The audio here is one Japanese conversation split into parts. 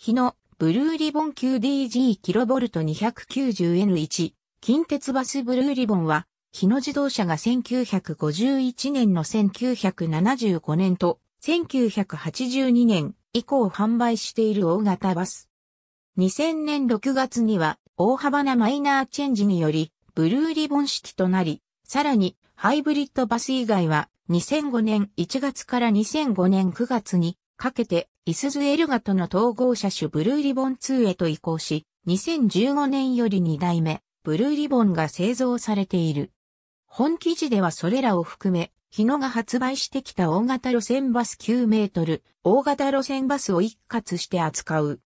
日野、ブルーリボン q d g キロボルト2 9 0 n 1近鉄バスブルーリボンは日野自動車が1951年の1975年と1982年以降販売している大型バス。2000年6月には大幅なマイナーチェンジによりブルーリボン式となり、さらにハイブリッドバス以外は2005年1月から2005年9月にかけて、イスズエルガとの統合車種ブルーリボン2へと移行し、2015年より2代目、ブルーリボンが製造されている。本記事ではそれらを含め、日野が発売してきた大型路線バス9メートル、大型路線バスを一括して扱う。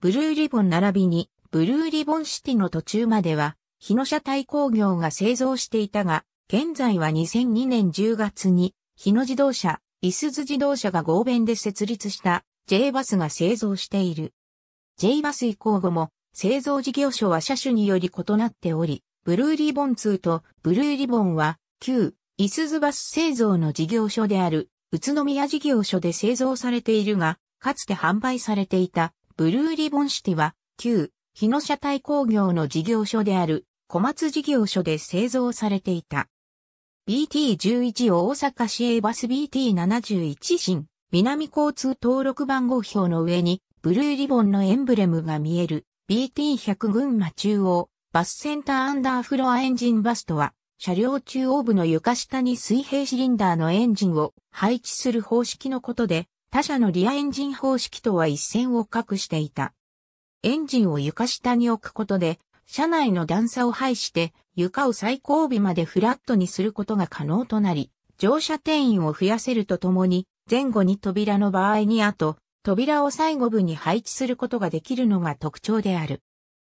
ブルーリボン並びに、ブルーリボンシティの途中までは、日野車体工業が製造していたが、現在は2002年10月に、日野自動車、いすゞ自動車が合弁で設立した J バスが製造している。J バス移行後も製造事業所は車種により異なっており、ブルーリボン2とブルーリボンは旧いすゞバス製造の事業所である宇都宮事業所で製造されているが、かつて販売されていたブルーリボンシティは旧日野車体工業の事業所である小松事業所で製造されていた。BT11 を大阪市営バス BT71 新、南交通登録番号表の上に、ブルーリボンのエンブレムが見える、BT100 群馬中央、バスセンターアンダーフロアエンジンバスとは、車両中央部の床下に水平シリンダーのエンジンを配置する方式のことで、他社のリアエンジン方式とは一線を画していた。エンジンを床下に置くことで、車内の段差を排して、床を最後尾までフラットにすることが可能となり、乗車定員を増やせるとともに、前後に扉の場合にあと、扉を最後部に配置することができるのが特徴である。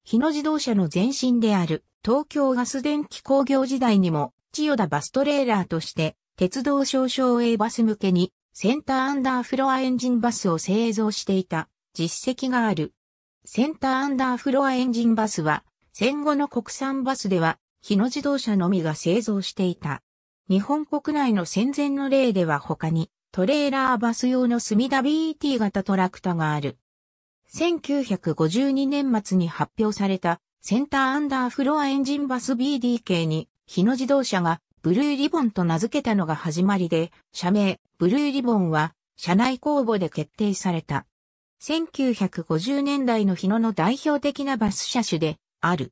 日野自動車の前身である東京ガス電気工業時代にも、千代田バストレーラーとして、鉄道少々 A バス向けに、センターアンダーフロアエンジンバスを製造していた実績がある。センターアンダーフロアエンジンバスは、戦後の国産バスでは日野自動車のみが製造していた。日本国内の戦前の例では他に、トレーラーバス用のスミダ b t 型トラクタがある。1952年末に発表されたセンターアンダーフロアエンジンバス BDK に日野自動車がブルーリボンと名付けたのが始まりで、社名ブルーリボンは社内公募で決定された。1950年代の日野の代表的なバス車種である。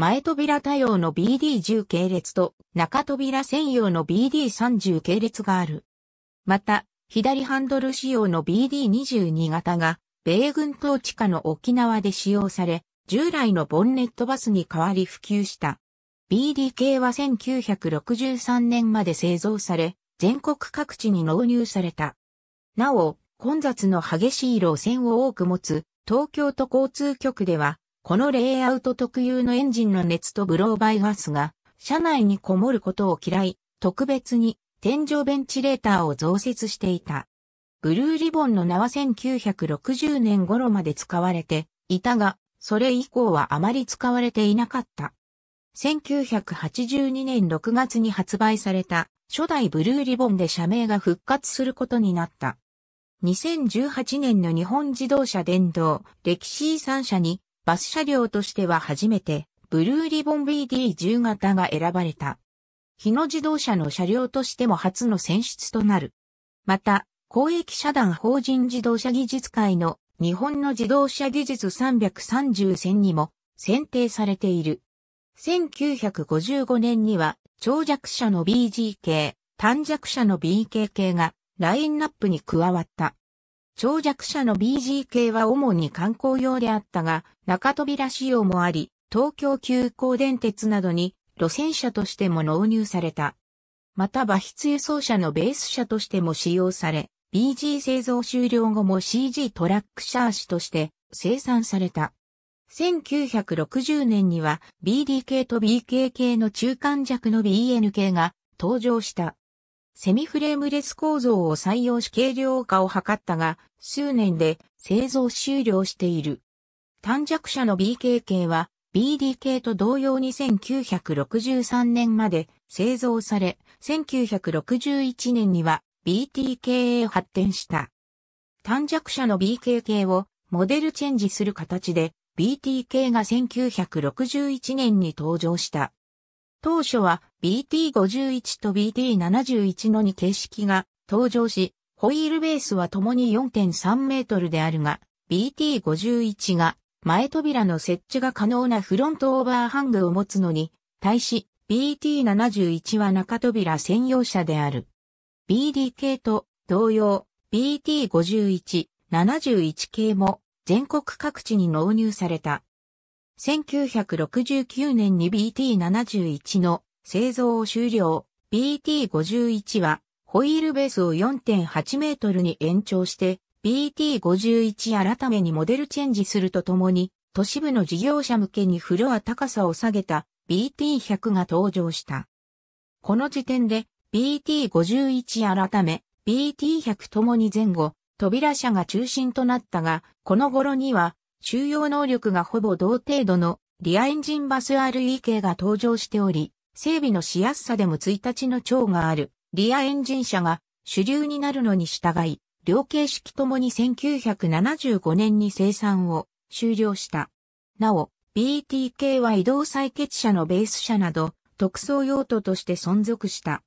前扉多用の BD10 系列と中扉専用の BD30 系列がある。また、左ハンドル仕様の BD22 型が、米軍統治下の沖縄で使用され、従来のボンネットバスに代わり普及した。BD 系は1963年まで製造され、全国各地に納入された。なお、混雑の激しい路線を多く持つ、東京都交通局では、このレイアウト特有のエンジンの熱とブローバイガスが、車内にこもることを嫌い、特別に天井ベンチレーターを増設していた。ブルーリボンの名は1960年頃まで使われていたが、それ以降はあまり使われていなかった。1982年6月に発売された初代ブルーリボンで社名が復活することになった。2018年の日本自動車電動歴史3社にバス車両としては初めて、ブルーリボン BD10 型が選ばれた。日野自動車の車両としても初の選出となる。また、公益社団法人自動車技術会の日本の自動車技術330選にも選定されている。1955年には、長弱者の BG 系、短弱者の BK 系がラインナップに加わった。長尺車の BGK は主に観光用であったが、中扉仕様もあり、東京急行電鉄などに路線車としても納入された。また、馬筆輸送車のベース車としても使用され、BG 製造終了後も CG トラックシャーシとして生産された。1960年には BDK と BKK の中間弱の BNK が登場した。セミフレームレス構造を採用し軽量化を図ったが、数年で製造終了している。短弱者の BKK は BDK と同様に1963年まで製造され、1961年には BTK へ発展した。短弱者の BKK をモデルチェンジする形で BTK が1961年に登場した。当初は BT51 と BT71 の2形式が登場し、ホイールベースは共に4.3メートルであるが、BT51 が前扉の設置が可能なフロントオーバーハングを持つのに、対し BT71 は中扉専用車である。BD 系と同様、BT51、71系も全国各地に納入された。1969年に BT71 の製造を終了。BT51 はホイールベースを4.8メートルに延長して BT51 改めにモデルチェンジするとともに都市部の事業者向けにフロア高さを下げた BT100 が登場した。この時点で BT51 改め BT100 ともに前後扉車が中心となったが、この頃には収容能力がほぼ同程度のリアエンジンバス RE 系が登場しており、整備のしやすさでも1日の長があるリアエンジン車が主流になるのに従い、両形式ともに1975年に生産を終了した。なお、BTK は移動採血車のベース車など、特装用途として存続した。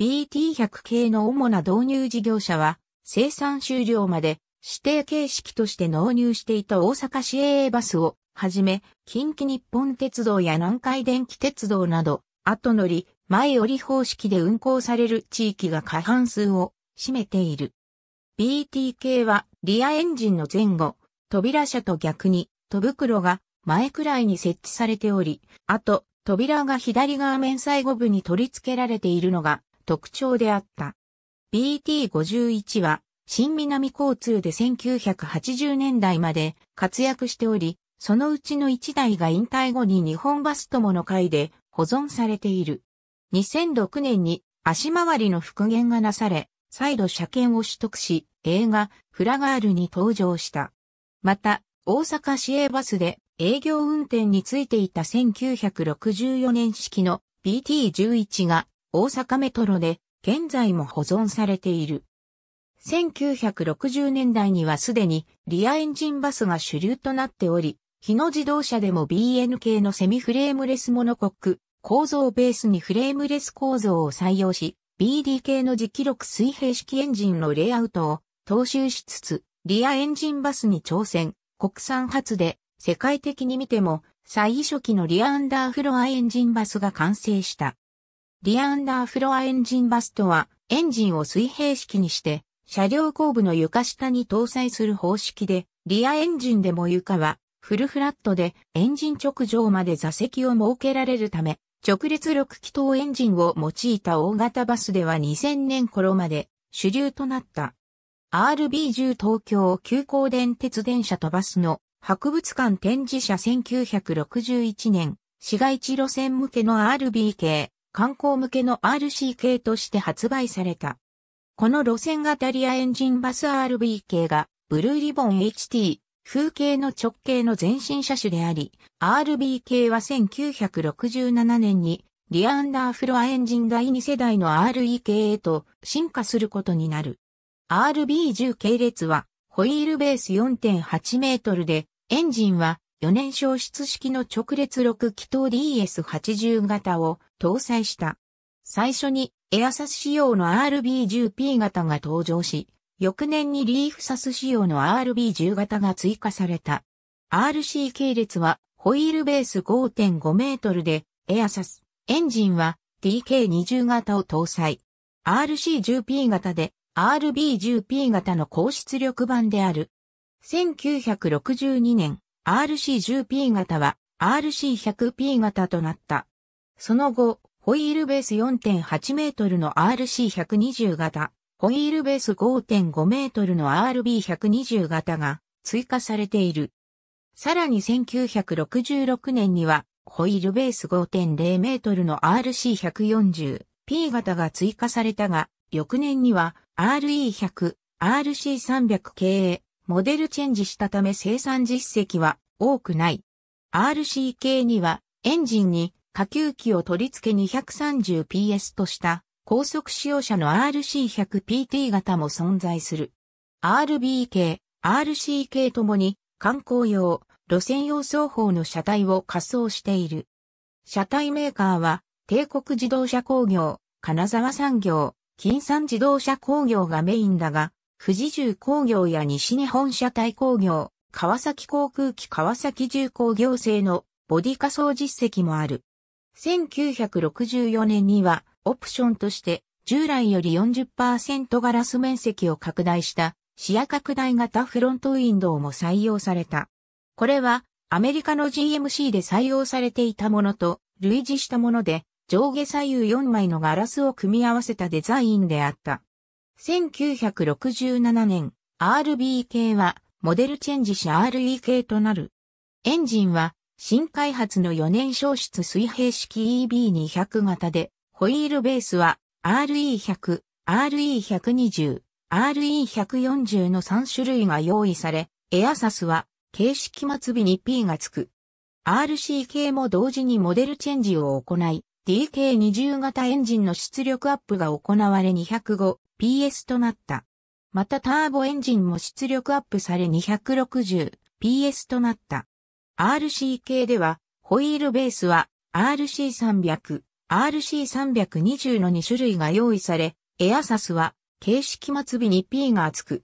BT100 系の主な導入事業者は、生産終了まで指定形式として納入していた大阪市営バスをはじめ、近畿日本鉄道や南海電気鉄道など、後乗り、前折り方式で運行される地域が過半数を占めている。BTK はリアエンジンの前後、扉車と逆に戸袋が前くらいに設置されており、あと扉が左側面最後部に取り付けられているのが特徴であった。BT51 は新南交通で1980年代まで活躍しており、そのうちの1台が引退後に日本バス友の会で保存されている。2006年に足回りの復元がなされ、再度車検を取得し、映画、フラガールに登場した。また、大阪市営バスで営業運転についていた1964年式の BT11 が大阪メトロで現在も保存されている。1960年代にはすでにリアエンジンバスが主流となっており、日野自動車でも BN 系のセミフレームレスモノコック、構造ベースにフレームレス構造を採用し、BD 系の磁気力水平式エンジンのレイアウトを踏襲しつつ、リアエンジンバスに挑戦、国産初で世界的に見ても最初期のリアアンダーフロアエンジンバスが完成した。リアアンダーフロアエンジンバスとはエンジンを水平式にして車両後部の床下に搭載する方式で、リアエンジンでも床はフルフラットでエンジン直上まで座席を設けられるため、直列力気筒エンジンを用いた大型バスでは2000年頃まで主流となった。RB10 東京急行電鉄電車とバスの博物館展示車1961年、市街地路線向けの RB 系、観光向けの RC 系として発売された。この路線がリアエンジンバス RB 系が、ブルーリボン HT、風景の直径の前進車種であり、RB 系は1967年に、リアンダーフロアエンジン第2世代の RE 系へと進化することになる。RB10 系列は、ホイールベース4.8メートルで、エンジンは4年消失式の直列6気筒 DS80 型を搭載した。最初にエアサス仕様の RB10P 型が登場し、翌年にリーフサス仕様の RB10 型が追加された。RC 系列はホイールベース5.5メートルで、エアサス、エンジンは TK20 型を搭載。RC10P 型で RB10P 型の高出力版である。1962年、RC10P 型は RC100P 型となった。その後、ホイールベース4.8メートルの RC120 型、ホイールベース5.5メートルの RB120 型が追加されている。さらに1966年には、ホイールベース5.0メートルの RC140、P 型が追加されたが、翌年には RE100、RC300 系モデルチェンジしたため生産実績は多くない。RC 系にはエンジンに下級機を取り付け 230PS とした高速使用者の RC100PT 型も存在する。RBK、RCK ともに観光用、路線用双方の車体を仮装している。車体メーカーは帝国自動車工業、金沢産業、金山自動車工業がメインだが、富士重工業や西日本車体工業、川崎航空機川崎重工業製のボディ仮装実績もある。1964年にはオプションとして従来より40%ガラス面積を拡大した視野拡大型フロントウィンドウも採用された。これはアメリカの GMC で採用されていたものと類似したもので上下左右4枚のガラスを組み合わせたデザインであった。1967年 RB 系はモデルチェンジし RE 系となる。エンジンは新開発の4年消失水平式 EB200 型で、ホイールベースは RE100、RE120、RE140 の3種類が用意され、エアサスは形式末尾に P がつく。RC 系も同時にモデルチェンジを行い、DK20 型エンジンの出力アップが行われ 205PS となった。またターボエンジンも出力アップされ 260PS となった。RC 系では、ホイールベースは RC300、RC320 の2種類が用意され、エアサスは、形式末尾に P が厚く。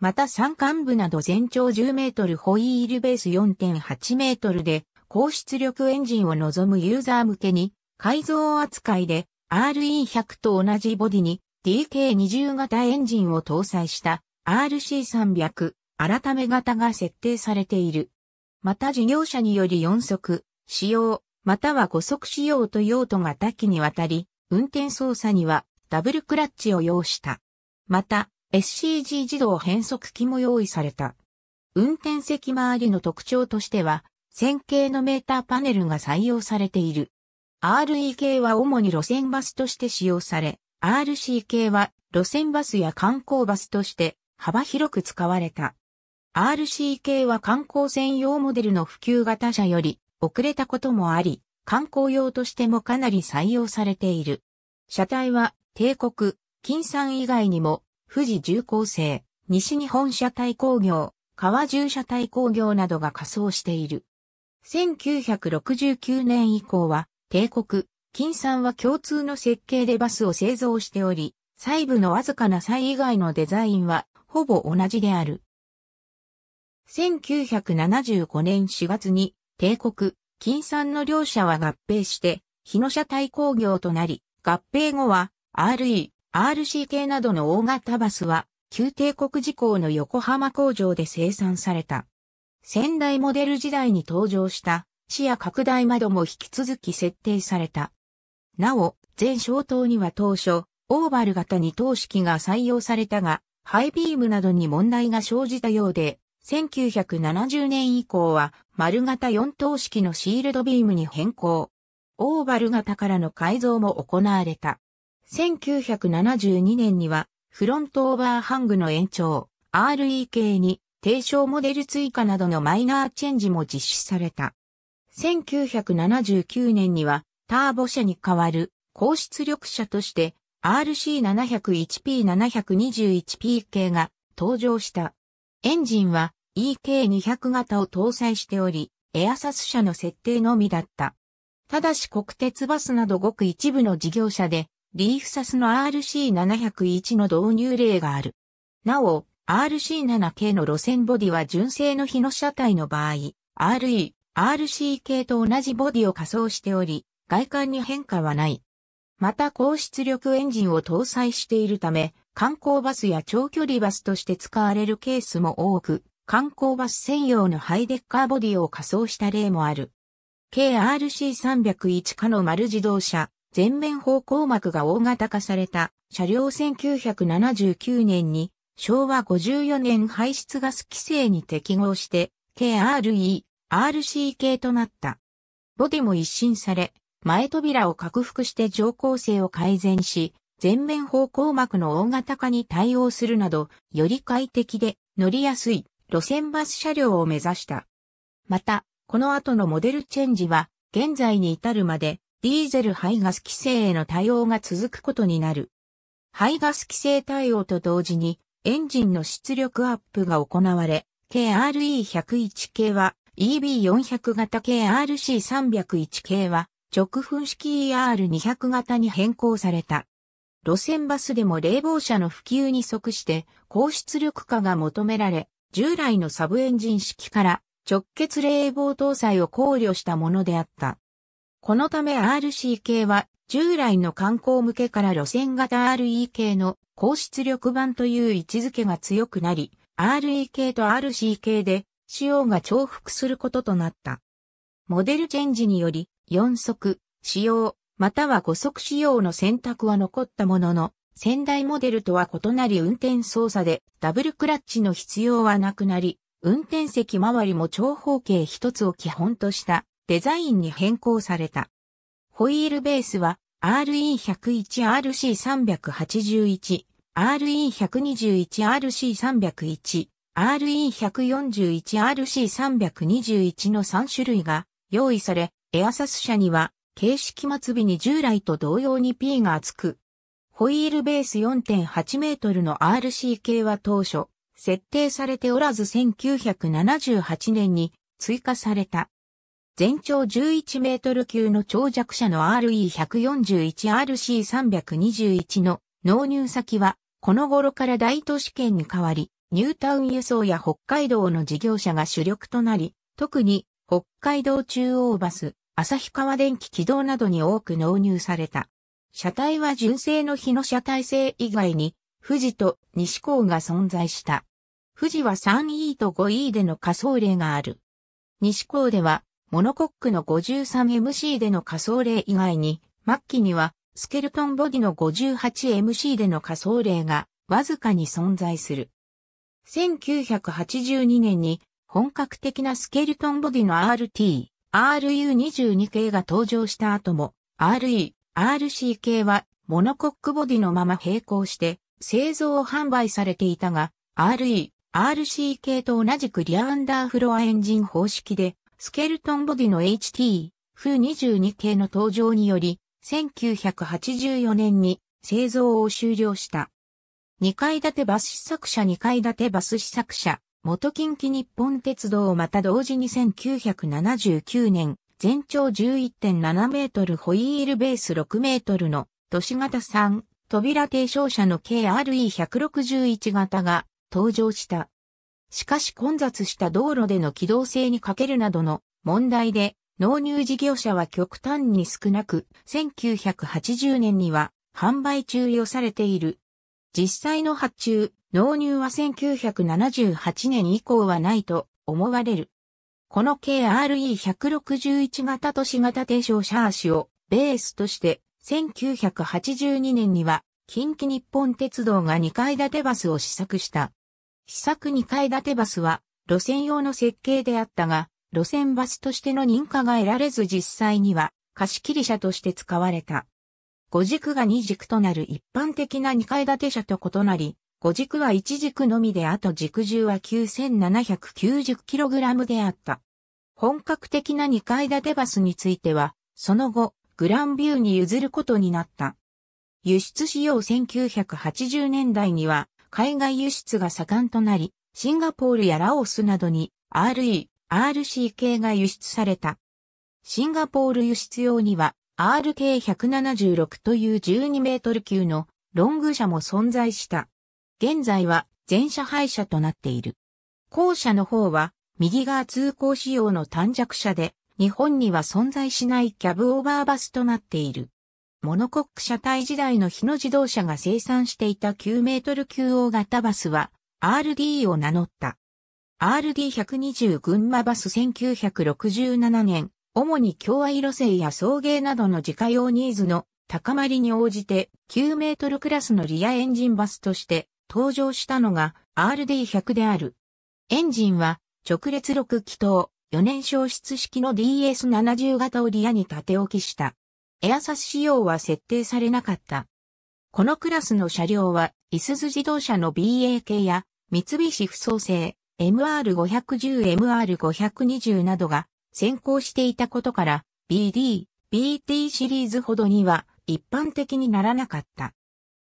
また山間部など全長10メートルホイールベース4.8メートルで、高出力エンジンを望むユーザー向けに、改造扱いで RE100 と同じボディに DK20 型エンジンを搭載した RC300 改め型が設定されている。また事業者により4足、使用、または5足使用と用途が多岐にわたり、運転操作にはダブルクラッチを要した。また、SCG 自動変速機も用意された。運転席周りの特徴としては、線形のメーターパネルが採用されている。RE 系は主に路線バスとして使用され、RC 系は路線バスや観光バスとして幅広く使われた。RCK は観光専用モデルの普及型車より遅れたこともあり、観光用としてもかなり採用されている。車体は帝国、金山以外にも富士重工製、西日本車体工業、川重車体工業などが仮装している。1969年以降は帝国、金山は共通の設計でバスを製造しており、細部のわずかな差以外のデザインはほぼ同じである。1975年4月に帝国、金山の両社は合併して、日野車体工業となり、合併後は RE、RC 系などの大型バスは、旧帝国時効の横浜工場で生産された。仙台モデル時代に登場した視野拡大窓も引き続き設定された。なお、全小灯には当初、オーバル型二等式が採用されたが、ハイビームなどに問題が生じたようで、1970年以降は丸型4等式のシールドビームに変更。オーバル型からの改造も行われた。1972年にはフロントオーバーハングの延長 REK に低床モデル追加などのマイナーチェンジも実施された。1979年にはターボ車に代わる高出力車として RC701P721P 系が登場した。エンジンは EK200 型を搭載しており、エアサス社の設定のみだった。ただし国鉄バスなどごく一部の事業者で、リーフサスの RC701 の導入例がある。なお、RC7 系の路線ボディは純正の日の車体の場合、RE、RC 系と同じボディを仮装しており、外観に変化はない。また高出力エンジンを搭載しているため、観光バスや長距離バスとして使われるケースも多く、観光バス専用のハイデッカーボディを仮装した例もある。KRC301 化の丸自動車、前面方向膜が大型化された車両1979年に昭和54年排出ガス規制に適合して KRE、RC 系となった。ボディも一新され、前扉を拡幅して乗降性を改善し、全面方向膜の大型化に対応するなど、より快適で乗りやすい路線バス車両を目指した。また、この後のモデルチェンジは、現在に至るまで、ディーゼル排ガス規制への対応が続くことになる。排ガス規制対応と同時に、エンジンの出力アップが行われ、KRE101 系は EB400 型 KRC301 系は直噴式 ER200 型に変更された。路線バスでも冷房車の普及に即して高出力化が求められ、従来のサブエンジン式から直結冷房搭載を考慮したものであった。このため RC 系は従来の観光向けから路線型 RE 系の高出力版という位置づけが強くなり、RE 系と RC 系で仕様が重複することとなった。モデルチェンジにより、4速、仕様、または5速仕様の選択は残ったものの、先代モデルとは異なり運転操作でダブルクラッチの必要はなくなり、運転席周りも長方形一つを基本としたデザインに変更された。ホイールベースは RE101RC381、RE121RC301、RE141RC321 の3種類が用意され、エアサス社には形式末尾に従来と同様に P が付く。ホイールベース4.8メートルの RC 系は当初、設定されておらず1978年に追加された。全長11メートル級の長尺車の RE141RC321 の納入先は、この頃から大都市圏に変わり、ニュータウン輸送や北海道の事業者が主力となり、特に北海道中央バス、旭川電気軌道などに多く納入された。車体は純正の日の車体製以外に、富士と西高が存在した。富士は 3E と 5E での仮想例がある。西高では、モノコックの 53MC での仮想例以外に、末期には、スケルトンボディの 58MC での仮想例が、わずかに存在する。1982年に、本格的なスケルトンボディの RT、RU22 系が登場した後も、RE、RC 系はモノコックボディのまま並行して製造を販売されていたが、RE、RC 系と同じくリアアンダーフロアエンジン方式で、スケルトンボディの HT、f 22系の登場により、1984年に製造を終了した。2階建てバス試作車2階建てバス試作車元近畿日本鉄道をまた同時に1979年、全長11.7メートルホイールベース6メートルの都市型3扉低床車の KRE161 型が登場した。しかし混雑した道路での機動性に欠けるなどの問題で納入事業者は極端に少なく、1980年には販売中予されている。実際の発注、納入は1978年以降はないと思われる。この KRE161 型都市型低床車シをベースとして、1982年には近畿日本鉄道が2階建てバスを試作した。試作2階建てバスは路線用の設計であったが、路線バスとしての認可が得られず実際には貸切車として使われた。5軸が2軸となる一般的な2階建て車と異なり、五軸は一軸のみであと軸重は 9790kg であった。本格的な二階建てバスについては、その後、グランビューに譲ることになった。輸出仕様1980年代には、海外輸出が盛んとなり、シンガポールやラオスなどに RE、RC 系が輸出された。シンガポール輸出用には RK176 という12メートル級のロング車も存在した。現在は全車廃車となっている。後者の方は右側通行仕様の短尺車で、日本には存在しないキャブオーバーバスとなっている。モノコック車体時代の日野自動車が生産していた9メートル級大型バスは RD を名乗った。RD120 群馬バス1967年、主に共愛路線や送迎などの自家用ニーズの高まりに応じて9メートルクラスのリアエンジンバスとして登場したのが RD100 である。エンジンは直列6気筒、4年消失式の DS70 型をリアに縦置きした。エアサス仕様は設定されなかった。このクラスの車両は、イスズ自動車の BA 系や、三菱不創製、MR510、MR520 などが先行していたことから、BD、BT シリーズほどには一般的にならなかった。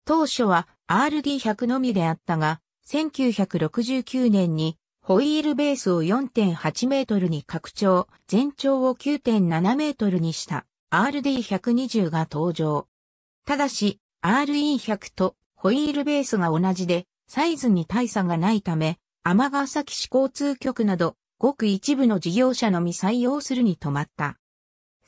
当初は RD100 のみであったが、1969年にホイールベースを4.8メートルに拡張、全長を9.7メートルにした RD120 が登場。ただし、RE100 とホイールベースが同じで、サイズに大差がないため、天ヶ崎市交通局など、ごく一部の事業者のみ採用するに止まった。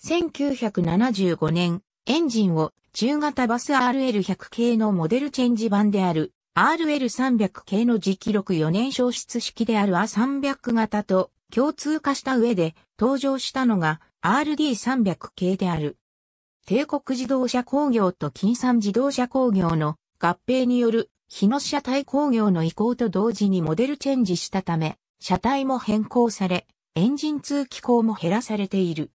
1975年、エンジンを中型バス RL100 系のモデルチェンジ版である RL300 系の磁気録。4年消失式である A300 型と共通化した上で登場したのが RD300 系である。帝国自動車工業と金山自動車工業の合併による日野車体工業の移行と同時にモデルチェンジしたため、車体も変更され、エンジン通気口も減らされている。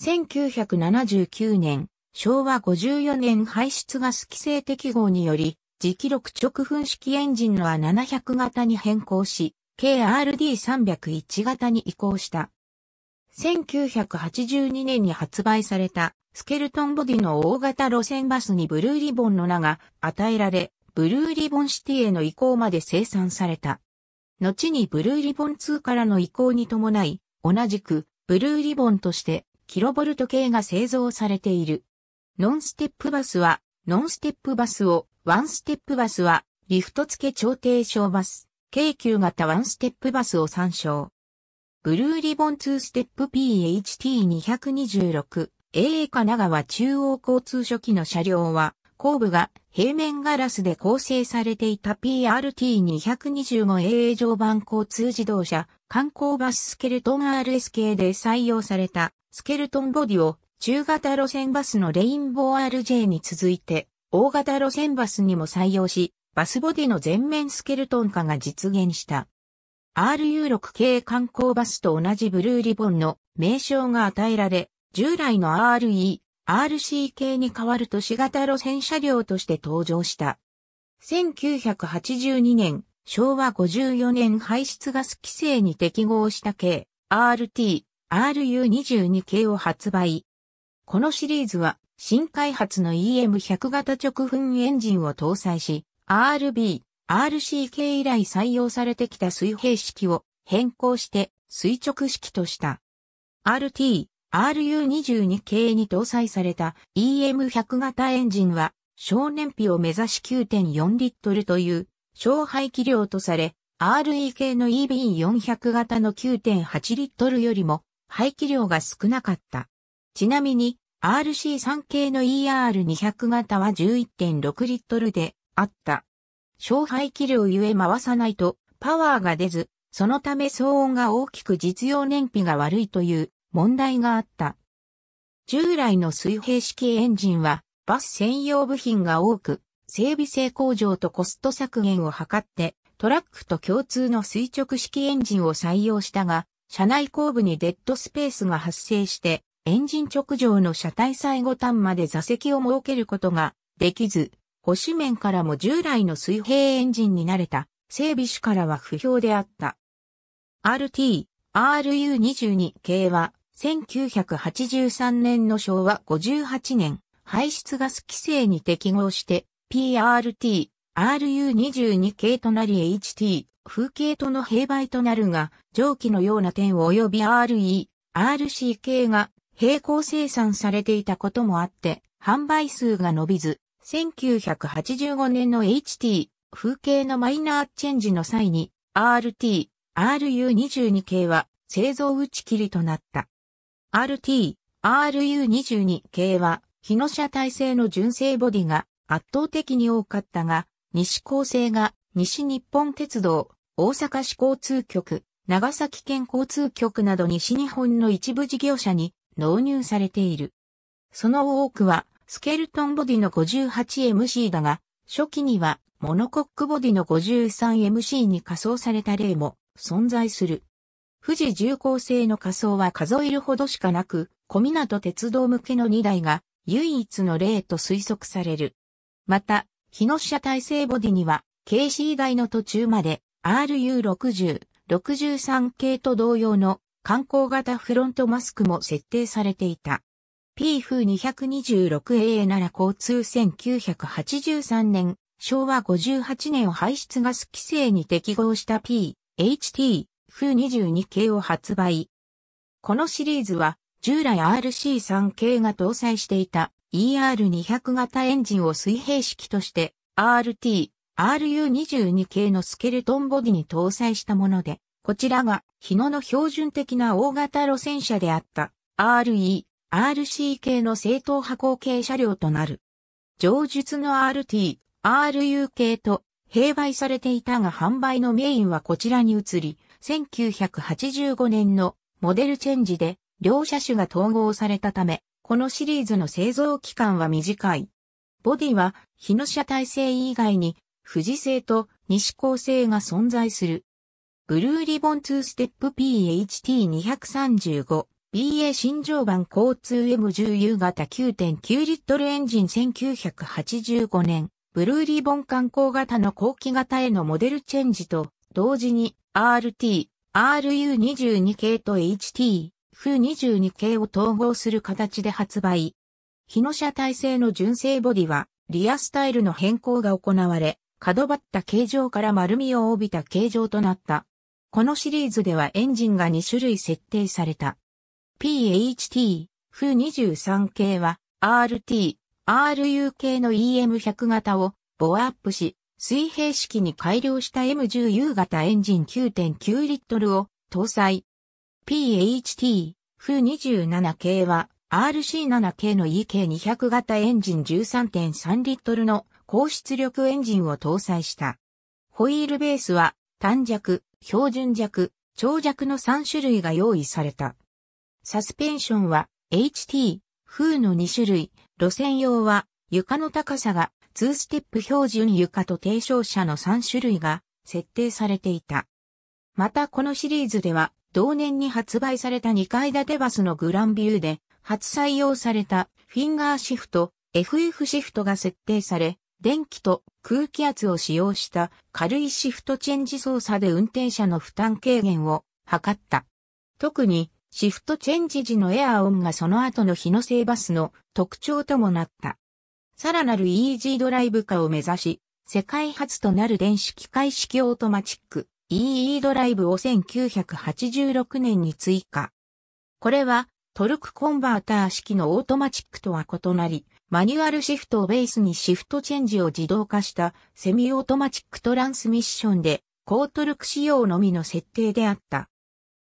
1979年、昭和54年排出ガス規制適合により、磁気力直噴式エンジンのは7 0 0型に変更し、KRD301 型に移行した。1982年に発売されたスケルトンボディの大型路線バスにブルーリボンの名が与えられ、ブルーリボンシティへの移行まで生産された。後にブルーリボン2からの移行に伴い、同じくブルーリボンとしてキロボルト系が製造されている。ノンステップバスは、ノンステップバスを、ワンステップバスは、リフト付け調停小バス、京急型ワンステップバスを参照。ブルーリボン2ステップ PHT226、AA 神奈川中央交通初期の車両は、後部が平面ガラスで構成されていた PRT225AA 常磐交通自動車観光バススケルトン RS 系で採用されたスケルトンボディを中型路線バスのレインボー RJ に続いて、大型路線バスにも採用し、バスボディの全面スケルトン化が実現した。RU6 系観光バスと同じブルーリボンの名称が与えられ、従来の RE、RC 系に変わる都市型路線車両として登場した。1982年、昭和54年排出ガス規制に適合した系、RT、RU22 系を発売、このシリーズは新開発の EM100 型直噴エンジンを搭載し、RB、RC 系以来採用されてきた水平式を変更して垂直式とした。RT、RU22 系に搭載された EM100 型エンジンは、小燃費を目指し9.4リットルという小排気量とされ、RE 系の EB400 型の9.8リットルよりも排気量が少なかった。ちなみに、RC3 系の ER200 型は11.6リットルであった。小排気量ゆえ回さないとパワーが出ず、そのため騒音が大きく実用燃費が悪いという問題があった。従来の水平式エンジンはバス専用部品が多く、整備性向上とコスト削減を図ってトラックと共通の垂直式エンジンを採用したが、車内後部にデッドスペースが発生してエンジン直上の車体最後端まで座席を設けることができず、保守面からも従来の水平エンジンに慣れた整備士からは不評であった。RT、RU22 系は1983年の昭和58年排出ガス規制に適合して PRT、RU22 系となり HT、風景との併売となるが、上記のような点及び RE、RC 系が並行生産されていたこともあって、販売数が伸びず、1985年の HT 風景のマイナーチェンジの際に RT、RU22 系は製造打ち切りとなった。RT、RU22 系は日野車体制の純正ボディが圧倒的に多かったが、西高生が西日本鉄道、大阪市交通局、長崎県交通局など西日本の一部事業者に納入されている。その多くは、スケルトンボディの 58MC だが、初期にはモノコックボディの 53MC に仮装された例も存在する。富士重工製の仮装は数えるほどしかなく、小港鉄道向けの2台が唯一の例と推測される。また、日野車体制ボディには、軽視以外の途中まで RU60、63系と同様の観光型フロントマスクも設定されていた。P 風 226AA なら交通1983年、昭和58年を排出ガス規制に適合した P、HT、風22系を発売。このシリーズは、従来 RC3 系が搭載していた ER200 型エンジンを水平式として RT、RU22 系のスケルトンボディに搭載したもので、こちらが日野の標準的な大型路線車であった RE、RC 系の正統派後継車両となる。上述の RT、RU 系と併売されていたが販売のメインはこちらに移り、1985年のモデルチェンジで両車種が統合されたため、このシリーズの製造期間は短い。ボディは日野車体制以外に富士製と西高製が存在する。ブルーリボン2ステップ PHT235。BA 新常版交通 M10 u 型9.9リットルエンジン1985年、ブルーリボン観光型の後期型へのモデルチェンジと、同時に RT、RU22 系と HT、FU22 系を統合する形で発売。日の車体制の純正ボディは、リアスタイルの変更が行われ、角張った形状から丸みを帯びた形状となった。このシリーズではエンジンが2種類設定された。PHT、FU23 系は RT、RU 系の EM100 型をボアアップし、水平式に改良した M10U 型エンジン9.9リットルを搭載。PHT、FU27 系は RC7 系の EK200 型エンジン13.3リットルの高出力エンジンを搭載した。ホイールベースは短尺、標準弱、長弱の3種類が用意された。サスペンションは HT、風の2種類、路線用は床の高さが2ステップ標準床と低床車の3種類が設定されていた。またこのシリーズでは同年に発売された2階建てバスのグランビューで初採用されたフィンガーシフト、FF シフトが設定され、電気と空気圧を使用した軽いシフトチェンジ操作で運転者の負担軽減を図った。特にシフトチェンジ時のエアー音がその後の日の製バスの特徴ともなった。さらなる EG ドライブ化を目指し、世界初となる電子機械式オートマチック EE ドライブを1986年に追加。これはトルクコンバーター式のオートマチックとは異なり、マニュアルシフトをベースにシフトチェンジを自動化したセミオートマチックトランスミッションで、コートルク仕様のみの設定であった。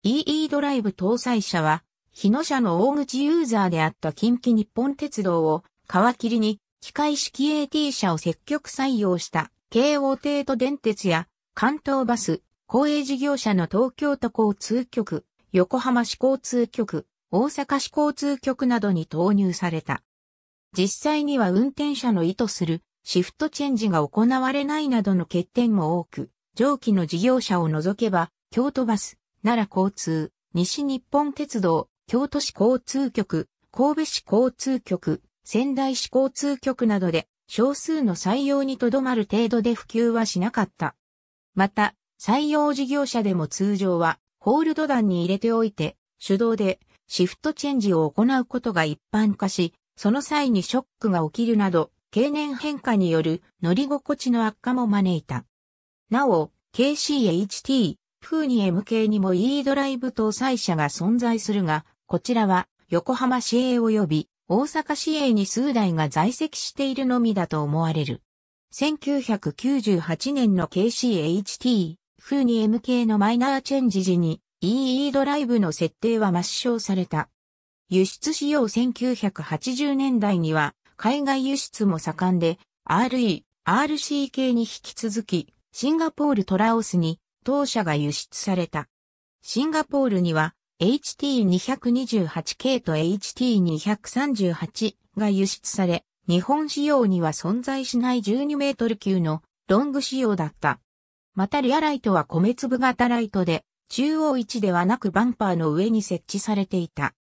EE ドライブ搭載車は、日野社の大口ユーザーであった近畿日本鉄道を皮切りに機械式 AT 車を積極採用した京王帝都電鉄や関東バス、公営事業者の東京都交通局、横浜市交通局、大阪市交通局などに投入された。実際には運転者の意図するシフトチェンジが行われないなどの欠点も多く、上記の事業者を除けば、京都バス、奈良交通、西日本鉄道、京都市交通局、神戸市交通局、仙台市交通局などで少数の採用にとどまる程度で普及はしなかった。また、採用事業者でも通常はホールド団に入れておいて、手動でシフトチェンジを行うことが一般化し、その際にショックが起きるなど、経年変化による乗り心地の悪化も招いた。なお、KCHT、フーニ MK にも E ドライブ搭載車が存在するが、こちらは横浜市営及び大阪市営に数台が在籍しているのみだと思われる。1998年の KCHT、フーニ MK のマイナーチェンジ時に EE ドライブの設定は抹消された。輸出仕様、1980年代には海外輸出も盛んで RE、RC 系に引き続きシンガポールトラオスに当社が輸出された。シンガポールには HT228 系と HT238 が輸出され、日本仕様には存在しない12メートル級のロング仕様だった。またリアライトは米粒型ライトで、中央位置ではなくバンパーの上に設置されていた。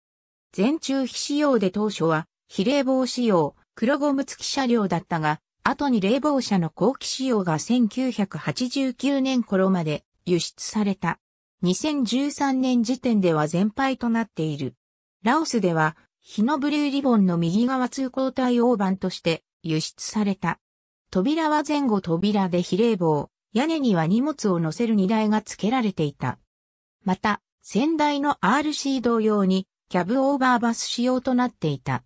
全中非仕様で当初は非冷房仕様、黒ゴム付き車両だったが、後に冷房車の後期仕様が1989年頃まで輸出された。2013年時点では全廃となっている。ラオスでは、日のブルーリボンの右側通行帯大盤として輸出された。扉は前後扉で非冷房、屋根には荷物を乗せる荷台が付けられていた。また、先代の RC 同様に、キャブオーバーバス仕様となっていた。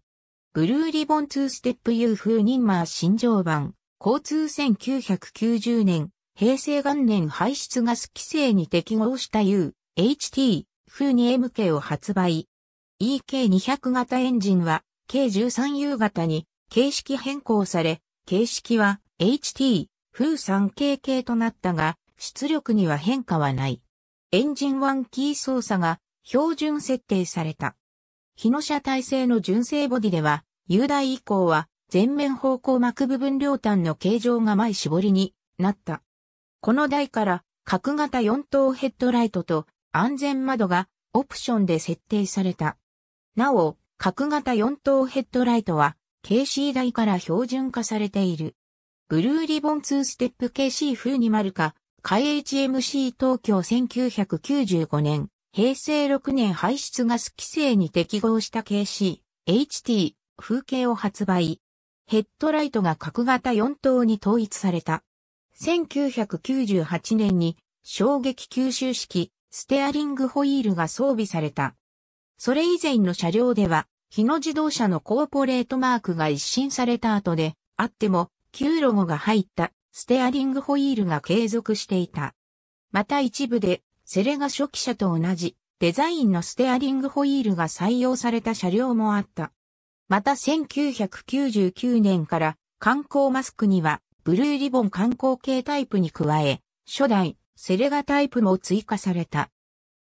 ブルーリボン2ステップ U 風ニンマー新常版、交通1990年、平成元年排出ガス規制に適合した U、HT、風に MK を発売。EK200 型エンジンは、K13U 型に形式変更され、形式は HT、風3 k 系となったが、出力には変化はない。エンジン1キー操作が標準設定された。日野車体制の純正ボディでは、雄大以降は前面方向膜部分両端の形状が前絞りになった。この台から角型4等ヘッドライトと安全窓がオプションで設定された。なお、角型4等ヘッドライトは KC 台から標準化されている。ブルーリボン2ステップ KC 風に丸か、海 HMC 東京1995年平成6年排出ガス規制に適合した KC、HT、風景を発売。ヘッドライトが角型4灯に統一された。1998年に衝撃吸収式ステアリングホイールが装備された。それ以前の車両では、日野自動車のコーポレートマークが一新された後で、あっても、旧ロゴが入ったステアリングホイールが継続していた。また一部でセレガ初期車と同じデザインのステアリングホイールが採用された車両もあった。また1999年から観光マスクにはブルーリボン観光系タイプに加え、初代セレガタイプも追加された。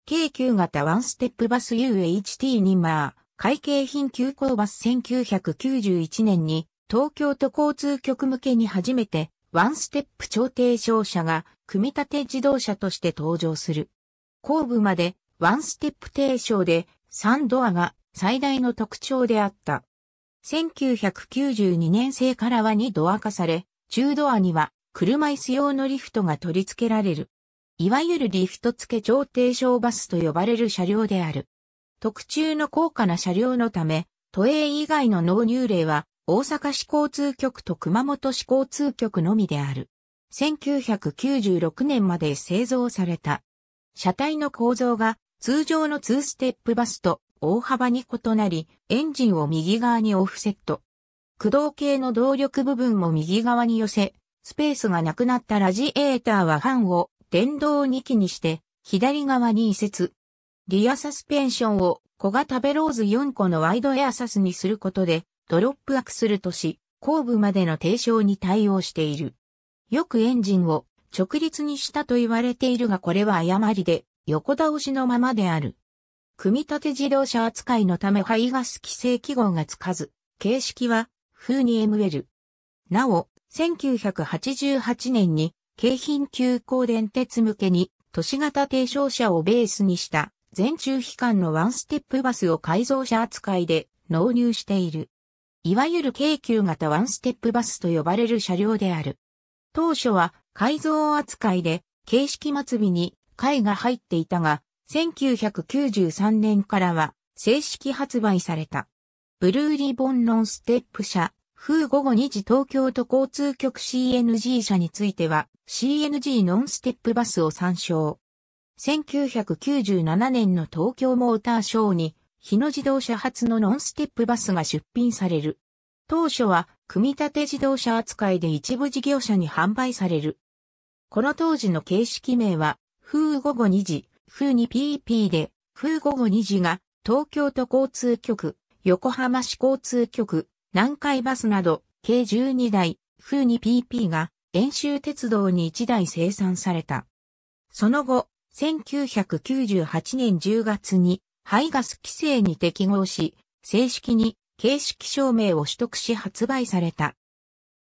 京急型ワンステップバス UHT にまあ、会計品急行バス1991年に東京都交通局向けに初めてワンステップ超低商車が組み立て自動車として登場する。後部までワンステップ低床で3ドアが最大の特徴であった。1992年生からは2ドア化され、中ドアには車椅子用のリフトが取り付けられる。いわゆるリフト付け超低床バスと呼ばれる車両である。特注の高価な車両のため、都営以外の納入例は大阪市交通局と熊本市交通局のみである。1996年まで製造された。車体の構造が通常の2ステップバスと大幅に異なり、エンジンを右側にオフセット。駆動系の動力部分も右側に寄せ、スペースがなくなったラジエーターはファンを電動2機にして、左側に移設。リアサスペンションを小型ベローズ4個のワイドエアサスにすることで、ドロップアクスルとし、後部までの低床に対応している。よくエンジンを直立にしたと言われているがこれは誤りで、横倒しのままである。組み立て自動車扱いのため排ガス規制記号がつかず、形式は、風に ML。なお、1988年に、京浜急行電鉄向けに、都市型低床車をベースにした、全中機間のワンステップバスを改造車扱いで納入している。いわゆる京急型ワンステップバスと呼ばれる車両である。当初は改造扱いで、形式末尾に階が入っていたが、1993年からは正式発売された。ブルーリボンノンステップ車、風午後2時東京都交通局 CNG 車については CNG ノンステップバスを参照。1997年の東京モーターショーに日野自動車発のノンステップバスが出品される。当初は組み立て自動車扱いで一部事業者に販売される。この当時の形式名は、風午後2時、風 2PP で、風午後2時が東京都交通局、横浜市交通局、南海バスなど計12台、風 2PP が遠州鉄道に1台生産された。その後、1998年10月に排ガス規制に適合し、正式に形式証明を取得し発売された。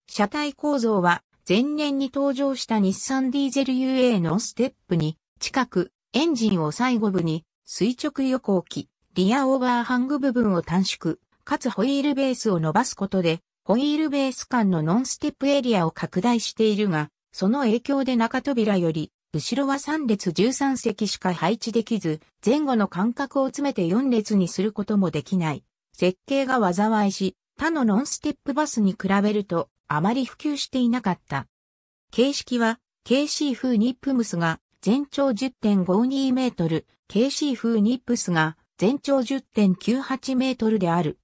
車体構造は前年に登場した日産ディーゼル UA のステップに近くエンジンを最後部に垂直横置き、リアオーバーハング部分を短縮、かつホイールベースを伸ばすことでホイールベース間のノンステップエリアを拡大しているが、その影響で中扉より後ろは3列13席しか配置できず、前後の間隔を詰めて4列にすることもできない。設計が災いし、他のノンステップバスに比べるとあまり普及していなかった。形式は、KC 風ニップムスが全長10.52メートル、KC 風ニップスが全長10.98メートルである。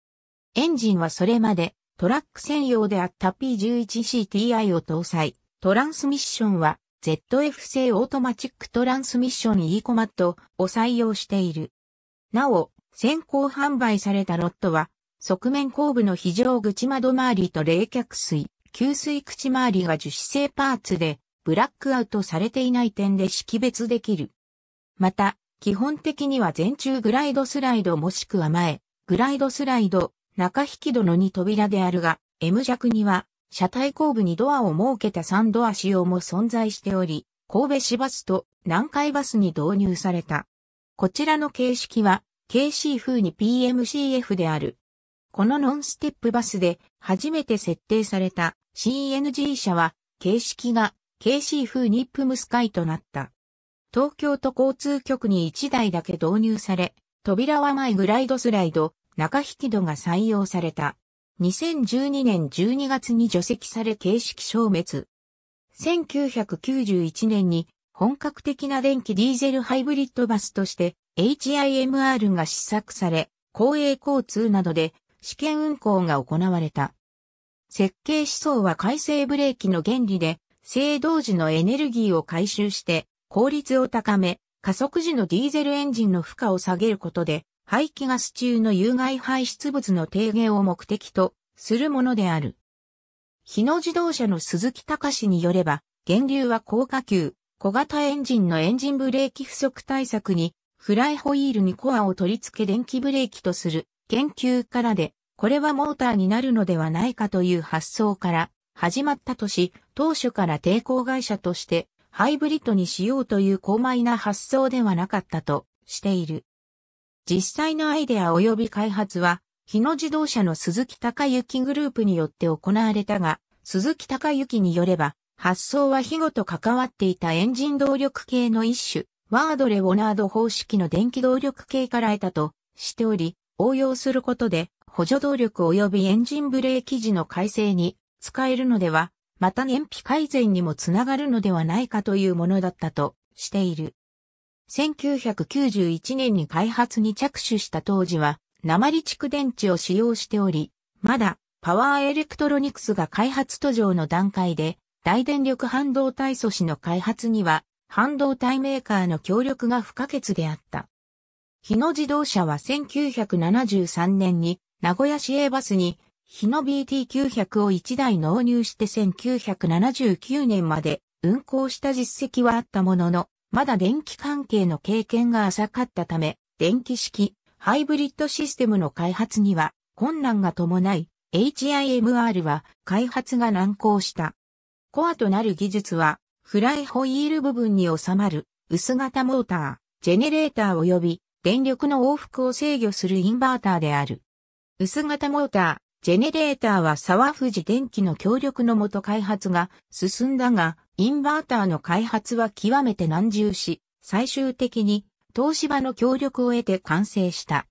エンジンはそれまでトラック専用であった P11CTI を搭載。トランスミッションは ZF 製オートマチックトランスミッション E コマットを採用している。なお、先行販売されたロットは、側面後部の非常口窓周りと冷却水、給水口周りが樹脂製パーツで、ブラックアウトされていない点で識別できる。また、基本的には前中グライドスライドもしくは前、グライドスライド、中引き戸の2扉であるが、M 弱には車体後部にドアを設けた3ドア仕様も存在しており、神戸市バスと南海バスに導入された。こちらの形式は、KC 風に PMCF である。このノンステップバスで初めて設定された CNG 車は、形式が KC 風ニップムスカイとなった。東京都交通局に1台だけ導入され、扉は前グライドスライド、中引き戸が採用された。2012年12月に除籍され形式消滅。1991年に本格的な電気ディーゼルハイブリッドバスとして HIMR が試作され、公営交通などで試験運行が行われた。設計思想は回生ブレーキの原理で、制動時のエネルギーを回収して効率を高め、加速時のディーゼルエンジンの負荷を下げることで、排気ガス中の有害排出物の低減を目的とするものである。日野自動車の鈴木隆によれば、源流は高架球、小型エンジンのエンジンブレーキ不足対策に、フライホイールにコアを取り付け電気ブレーキとする研究からで、これはモーターになるのではないかという発想から始まったとし、当初から抵抗会社としてハイブリッドにしようという高邁な発想ではなかったとしている。実際のアイデア及び開発は、日野自動車の鈴木隆之グループによって行われたが、鈴木隆之によれば、発想は日ごと関わっていたエンジン動力系の一種、ワードレ・オナード方式の電気動力系から得たとしており、応用することで補助動力及びエンジンブレーキ時の改正に使えるのでは、また燃費改善にもつながるのではないかというものだったとしている。1991年に開発に着手した当時は、鉛蓄電池を使用しており、まだパワーエレクトロニクスが開発途上の段階で、大電力半導体素子の開発には、半導体メーカーの協力が不可欠であった。日野自動車は1973年に名古屋市営バスに日野 BT900 を1台納入して1979年まで運行した実績はあったものの、まだ電気関係の経験が浅かったため、電気式、ハイブリッドシステムの開発には困難が伴い、HIMR は開発が難航した。コアとなる技術は、フライホイール部分に収まる薄型モーター、ジェネレーター及び電力の往復を制御するインバーターである。薄型モーター、ジェネレーターは沢富士電機の協力のもと開発が進んだが、インバーターの開発は極めて難重し、最終的に東芝の協力を得て完成した。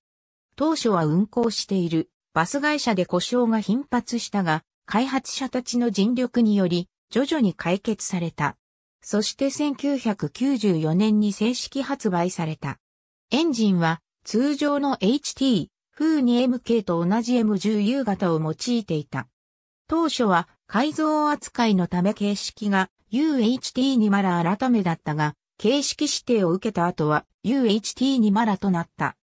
当初は運行しているバス会社で故障が頻発したが、開発者たちの尽力により徐々に解決された。そして1994年に正式発売された。エンジンは通常の HT 風に MK と同じ M10 u 型を用いていた。当初は改造扱いのため形式が UHT2 まラ改めだったが、形式指定を受けた後は UHT2 まラとなった。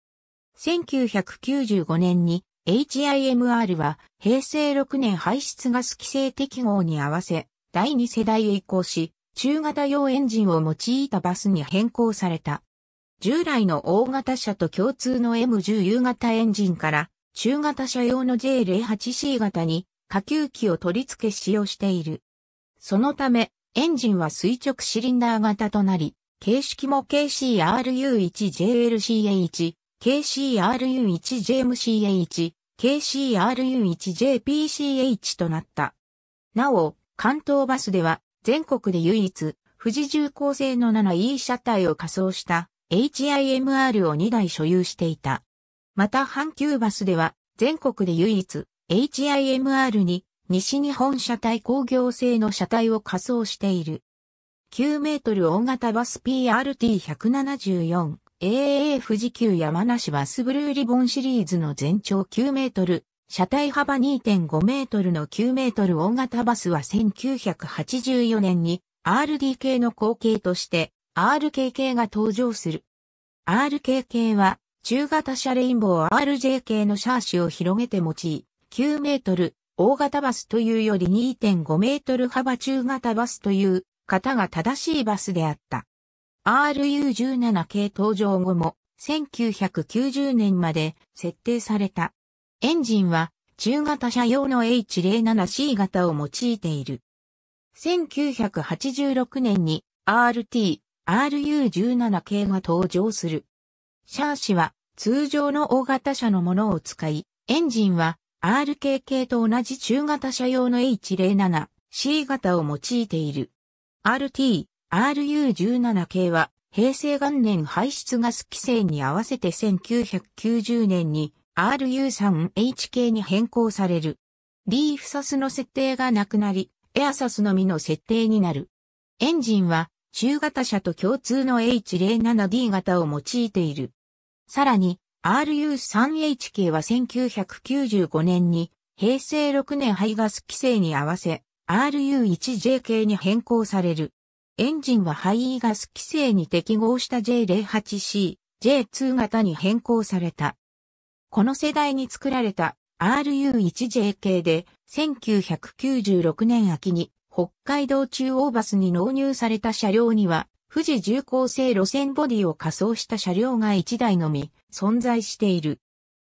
1995年に HIMR は平成6年排出ガス規制適合に合わせ、第2世代へ移行し、中型用エンジンを用いたバスに変更された。従来の大型車と共通の M10 u 型エンジンから中型車用の J08C 型に下級機を取り付け使用している。そのため、エンジンは垂直シリンダー型となり、形式も KCRU1JLCA1、KCRU1JMCA1、KCRU1JPCH となった。なお、関東バスでは全国で唯一、富士重工製の 7E 車体を仮装した HIMR を2台所有していた。また阪急バスでは全国で唯一 HIMR に西日本車体工業製の車体を仮装している。9メートル大型バス PRT174 AAA 富士急山梨バスブルーリボンシリーズの全長9メートル、車体幅2.5メートルの9メートル大型バスは1984年に RD 系の後継として RKK が登場する。RKK は中型車レインボー RJK のシャーシを広げて用い、9メートル、大型バスというより2.5メートル幅中型バスという型が正しいバスであった。RU17 系登場後も1990年まで設定された。エンジンは中型車用の H07C 型を用いている。1986年に RT RU17 系が登場する。シャーシは通常の大型車のものを使い、エンジンは RK 系と同じ中型車用の H07C 型を用いている。RT、RU17 系は平成元年排出ガス規制に合わせて1990年に RU3H 系に変更される。リーフサスの設定がなくなり、エアサスのみの設定になる。エンジンは中型車と共通の H07D 型を用いている。さらに、RU3H k は1995年に平成6年排ガス規制に合わせ RU1J k に変更される。エンジンは排ガス規制に適合した J08C、J2 型に変更された。この世代に作られた RU1J k で1996年秋に北海道中央バスに納入された車両には、富士重工製路線ボディを仮装した車両が1台のみ存在している。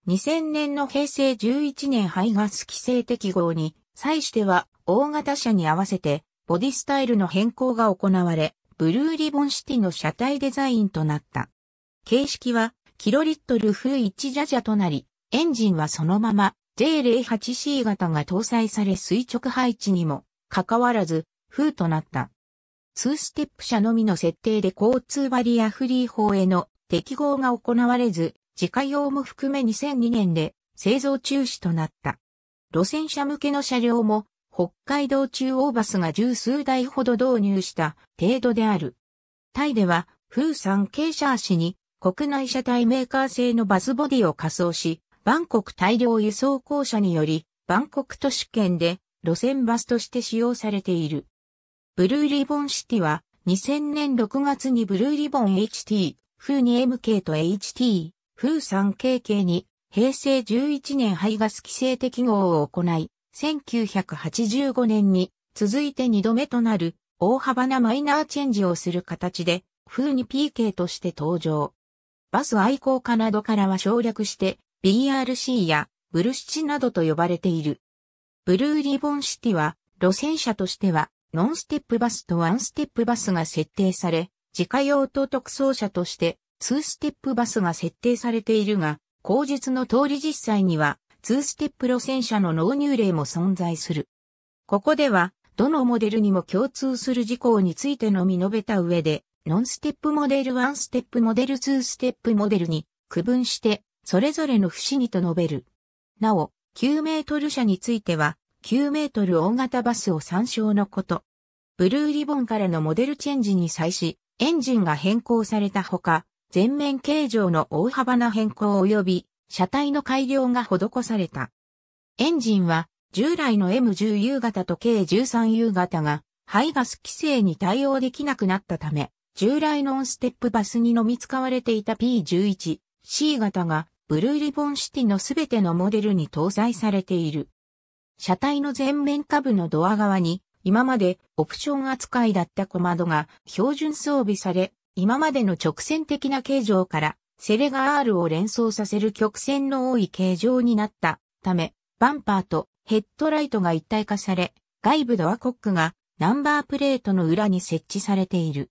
2000年の平成11年排ガス規制適合に際しては大型車に合わせてボディスタイルの変更が行われ、ブルーリボンシティの車体デザインとなった。形式はキロリットル風1ジャジャとなり、エンジンはそのまま J08C 型が搭載され垂直配置にもかかわらず、風となった。ーステップ車のみの設定で交通バリアフリー法への適合が行われず、自家用も含め2002年で製造中止となった。路線車向けの車両も北海道中央バスが十数台ほど導入した程度である。タイでは、風産経シャー氏に国内車体メーカー製のバスボディを仮装し、バンコク大量輸送公社により、バンコク都市圏で路線バスとして使用されている。ブルーリボンシティは2000年6月にブルーリボン HT、風 2MK と HT、風 3KK に平成11年排ガス規制適合を行い、1985年に続いて2度目となる大幅なマイナーチェンジをする形で、風に PK として登場。バス愛好家などからは省略して、BRC やブルシチなどと呼ばれている。ブルーリボンシティは、路線車としては、ノンステップバスとワンステップバスが設定され、自家用と特装車として、ツーステップバスが設定されているが、口述の通り実際には、ツーステップ路線車の納入例も存在する。ここでは、どのモデルにも共通する事項についてのみ述べた上で、ノンステップモデル、ワンステップモデル、ツーステップモデルに区分して、それぞれの不思議と述べる。なお、9メートル車については、9メートル大型バスを参照のこと。ブルーリボンからのモデルチェンジに際し、エンジンが変更されたほか、全面形状の大幅な変更及び、車体の改良が施された。エンジンは、従来の M10U 型と K13U 型が、排ガス規制に対応できなくなったため、従来のオンステップバスに飲み使われていた P11C 型が、ブルーリボンシティのすべてのモデルに搭載されている。車体の前面下部のドア側に、今までオプション扱いだった小窓が標準装備され、今までの直線的な形状から、セレガールを連想させる曲線の多い形状になったため、バンパーとヘッドライトが一体化され、外部ドアコックがナンバープレートの裏に設置されている。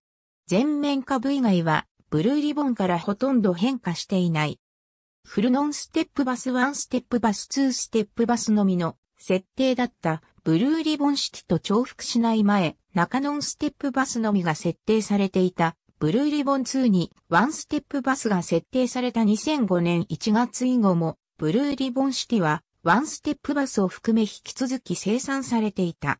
前面下部以外は、ブルーリボンからほとんど変化していない。フルノンステップバス1ステップバス2ステップバスのみの設定だったブルーリボンシティと重複しない前、中ノンステップバスのみが設定されていたブルーリボン2にワンステップバスが設定された2005年1月以後もブルーリボンシティはワンステップバスを含め引き続き生産されていた。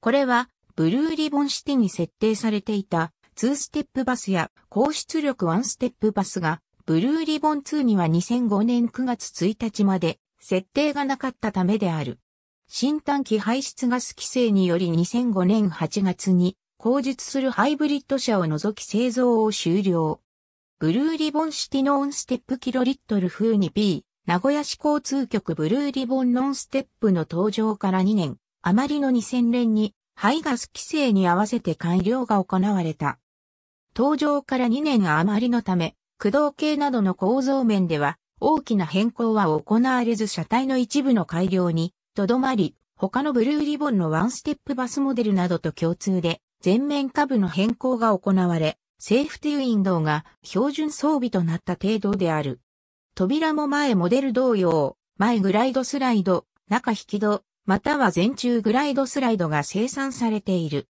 これはブルーリボンシティに設定されていた2ステップバスや高出力ワンステップバスがブルーリボン2には2005年9月1日まで設定がなかったためである。新短期排出ガス規制により2005年8月に、工述するハイブリッド車を除き製造を終了。ブルーリボンシティノンステップキロリットル風に B、名古屋市交通局ブルーリボンノンステップの登場から2年、余りの2000年に、排ガス規制に合わせて改良が行われた。登場から2年余りのため、駆動系などの構造面では、大きな変更は行われず車体の一部の改良にとどまり、他のブルーリボンのワンステップバスモデルなどと共通で、全面株の変更が行われ、セーフティウィンドウが標準装備となった程度である。扉も前モデル同様、前グライドスライド、中引き戸、または前中グライドスライドが生産されている。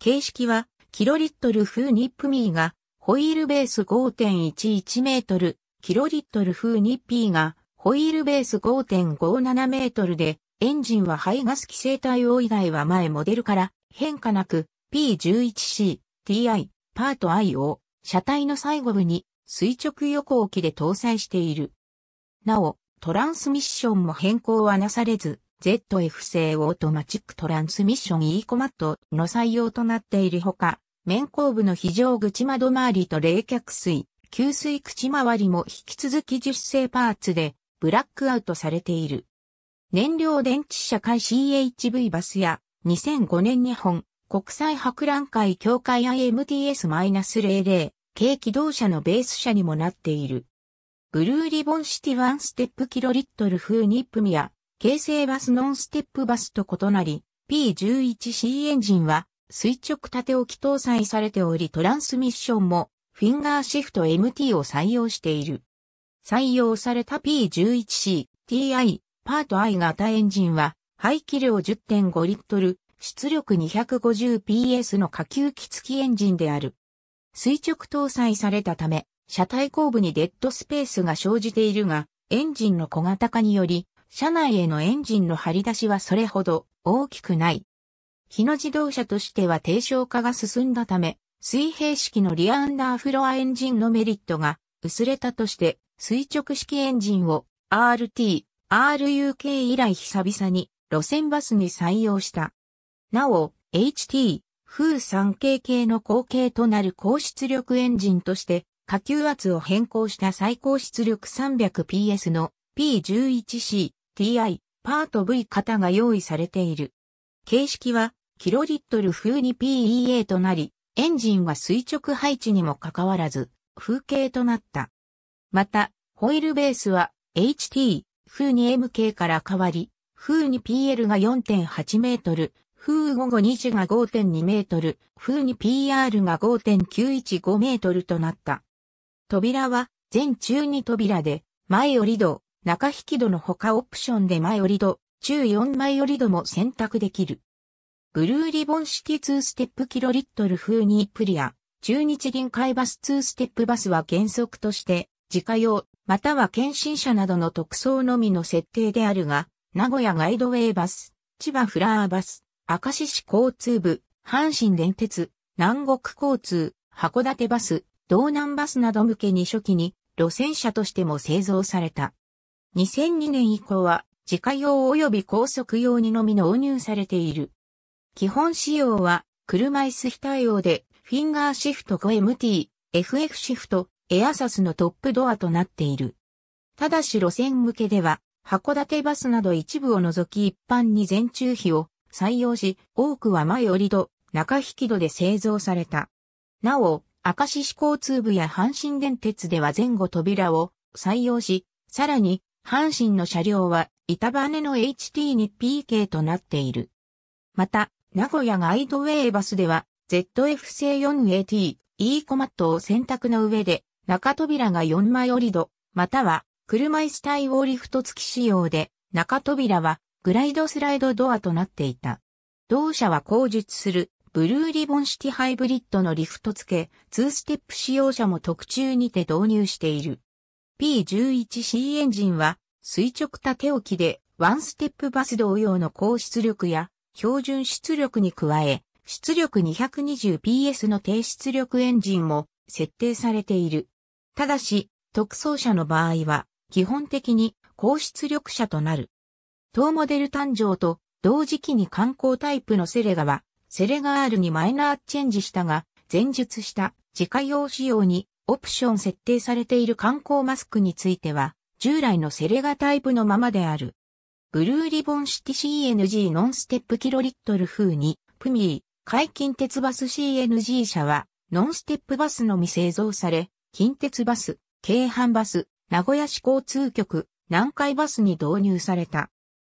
形式は、キロリットル風ニップミーが、ホイールベース5.11メートル、キロリットル風ニッピーがホイールベース5.57メートルで、エンジンは排ガス規制対応以外は前モデルから変化なく P11C、TI、パート I を車体の最後部に垂直横置きで搭載している。なお、トランスミッションも変更はなされず、ZF 製オートマチックトランスミッション E コマットの採用となっているほか、面後部の非常口窓周りと冷却水、給水口周りも引き続き樹脂製パーツでブラックアウトされている。燃料電池社会 CHV バスや2005年日本国際博覧会協会 IMTS-00 軽機動車のベース車にもなっている。ブルーリボンシティワンステップキロリットル風ニップミア、形成バスノンステップバスと異なり、P11C エンジンは垂直縦置き搭載されておりトランスミッションもフィンガーシフト MT を採用している。採用された P11C、TI、パート I 型エンジンは、排気量10.5リットル、出力 250PS の下級機付きエンジンである。垂直搭載されたため、車体後部にデッドスペースが生じているが、エンジンの小型化により、車内へのエンジンの張り出しはそれほど大きくない。日野自動車としては低床化が進んだため、水平式のリアアンダーフロアエンジンのメリットが薄れたとして、垂直式エンジンを RT、RUK 以来久々に路線バスに採用した。なお、HT、風 3K 系の後継となる高出力エンジンとして、下級圧を変更した最高出力 300PS の P11C、TI、パート V 型が用意されている。形式は、キロリットル風に PEA となり、エンジンは垂直配置にもかかわらず、風景となった。また、ホイールベースは HT、風に MK から変わり、風に PL が4.8メートル、風午後2時が5.2メートル、風に PR が5.915メートルとなった。扉は全中2扉で、前折り戸、中引き戸のほかオプションで前折り戸、中4枚折り戸も選択できる。ブルーリボン式2ステップキロリットル風にプリア、中日銀海バス2ステップバスは原則として、自家用、または検診車などの特装のみの設定であるが、名古屋ガイドウェイバス、千葉フラーバス、明石市交通部、阪神電鉄、南国交通、函館バス、道南バスなど向けに初期に路線車としても製造された。2002年以降は自家用及び高速用にのみ納入されている。基本仕様は車椅子非対応でフィンガーシフト 5MT、FF シフト、エアサスのトップドアとなっている。ただし路線向けでは、函館バスなど一部を除き一般に全中比を採用し、多くは前折戸、中引き戸で製造された。なお、明石市交通部や阪神電鉄では前後扉を採用し、さらに、阪神の車両は板羽根の HT に PK となっている。また、名古屋ガイドウェイバスでは、ZF 製 4AT、E コマットを選択の上で、中扉が4枚折り戸、または車椅子対応リフト付き仕様で、中扉はグライドスライドドアとなっていた。同社は後述するブルーリボンシティハイブリッドのリフト付け、2ステップ使用者も特注にて導入している。P11C エンジンは垂直縦置きでワンステップバス同様の高出力や標準出力に加え、出力 220PS の低出力エンジンも設定されている。ただし、特装車の場合は、基本的に高出力車となる。当モデル誕生と同時期に観光タイプのセレガは、セレガールにマイナーチェンジしたが、前述した自家用仕様にオプション設定されている観光マスクについては、従来のセレガタイプのままである。ブルーリボンシティ CNG ノンステップキロリットル風に、プミー、解禁鉄バス CNG 車は、ノンステップバスのみ製造され、近鉄バス、京阪バス、名古屋市交通局、南海バスに導入された。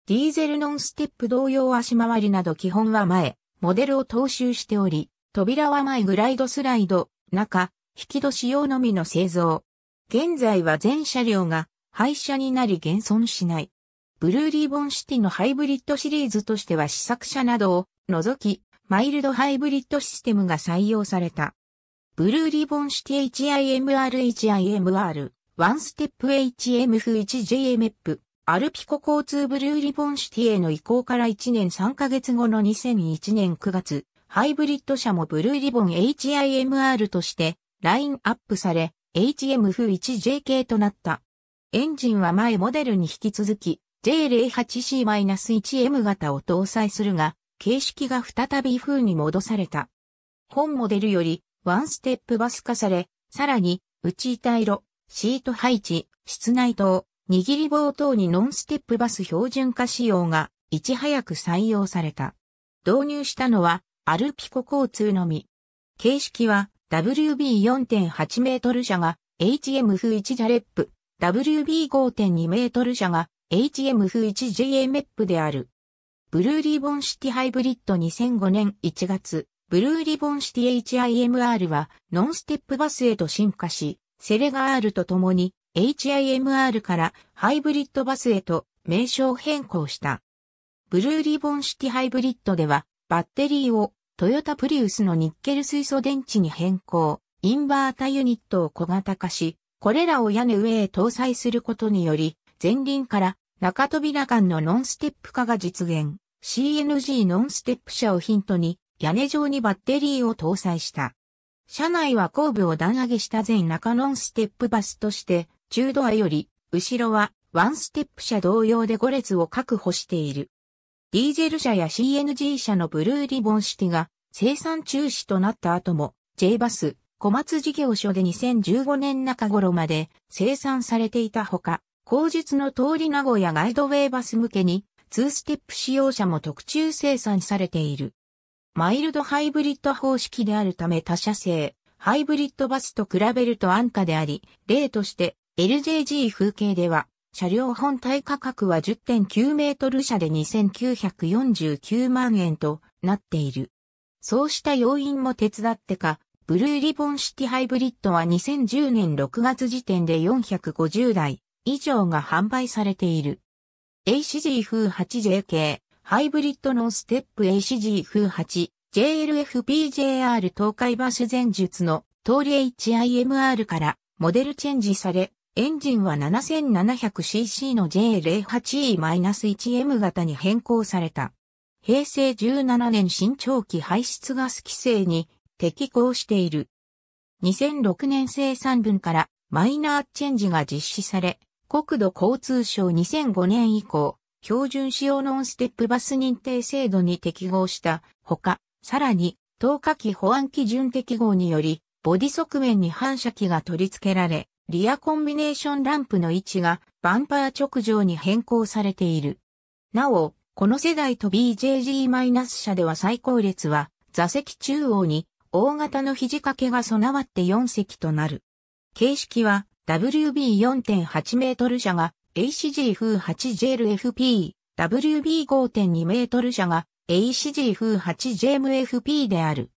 ディーゼルノンステップ同様足回りなど基本は前、モデルを踏襲しており、扉は前グライドスライド、中、引き戸仕様のみの製造。現在は全車両が廃車になり現存しない。ブルーリボンシティのハイブリッドシリーズとしては試作車などを除き、マイルドハイブリッドシステムが採用された。ブルーリボンシティ h i m r h i m r ワンステップ HMF1JMF、アルピコ交通ブルーリボンシティへの移行から1年3ヶ月後の2001年9月、ハイブリッド車もブルーリボン HIMR としてラインアップされ、HMF1J k となった。エンジンは前モデルに引き続き J08C-1M 型を搭載するが、形式が再び風に戻された。本モデルよりワンステップバス化され、さらに、内板色、シート配置、室内灯、握り棒等にノンステップバス標準化仕様が、いち早く採用された。導入したのは、アルピコ交通のみ。形式は、WB4.8 メートル車が、HM 風1ジャレップ、WB5.2 メートル車が、HM 風 1JA e p である。ブルーリボンシティハイブリッド2005年1月、ブルーリボンシティ HIMR はノンステップバスへと進化し、セレガールと共に HIMR からハイブリッドバスへと名称変更した。ブルーリボンシティハイブリッドではバッテリーをトヨタプリウスのニッケル水素電池に変更、インバータユニットを小型化し、これらを屋根上へ搭載することにより、前輪から中扉間のノンステップ化が実現、CNG ノンステップ車をヒントに、屋根状にバッテリーを搭載した。車内は後部を段上げした全中ノンステップバスとして、中ドアより、後ろはワンステップ車同様で5列を確保している。ディーゼル車や CNG 車のブルーリボンシティが生産中止となった後も J バス小松事業所で2015年中頃まで生産されていたほか、後述の通り名古屋ガイドウェイバス向けに2ステップ使用車も特注生産されている。マイルドハイブリッド方式であるため他社製、ハイブリッドバスと比べると安価であり、例として LJG 風景では、車両本体価格は10.9メートル車で2949万円となっている。そうした要因も手伝ってか、ブルーリボンシティハイブリッドは2010年6月時点で450台以上が販売されている。c g 風 8JK ハイブリッドノンステップ ACG 風 8JLFPJR 東海バス前述の通り HIMR からモデルチェンジされ、エンジンは 7700cc の J08E-1M 型に変更された。平成17年新長期排出ガス規制に適合している。2006年生産分からマイナーチェンジが実施され、国土交通省2005年以降、標準仕様ノンステップバス認定制度に適合したほか、さらに、透過機保安基準適合により、ボディ側面に反射器が取り付けられ、リアコンビネーションランプの位置がバンパー直上に変更されている。なお、この世代と BJG- 車では最高列は座席中央に大型の肘掛けが備わって4席となる。形式は WB4.8 メートル車が a c g 風 8JLFP、WB5.2 メートル車が a c g 風 8JMFP である。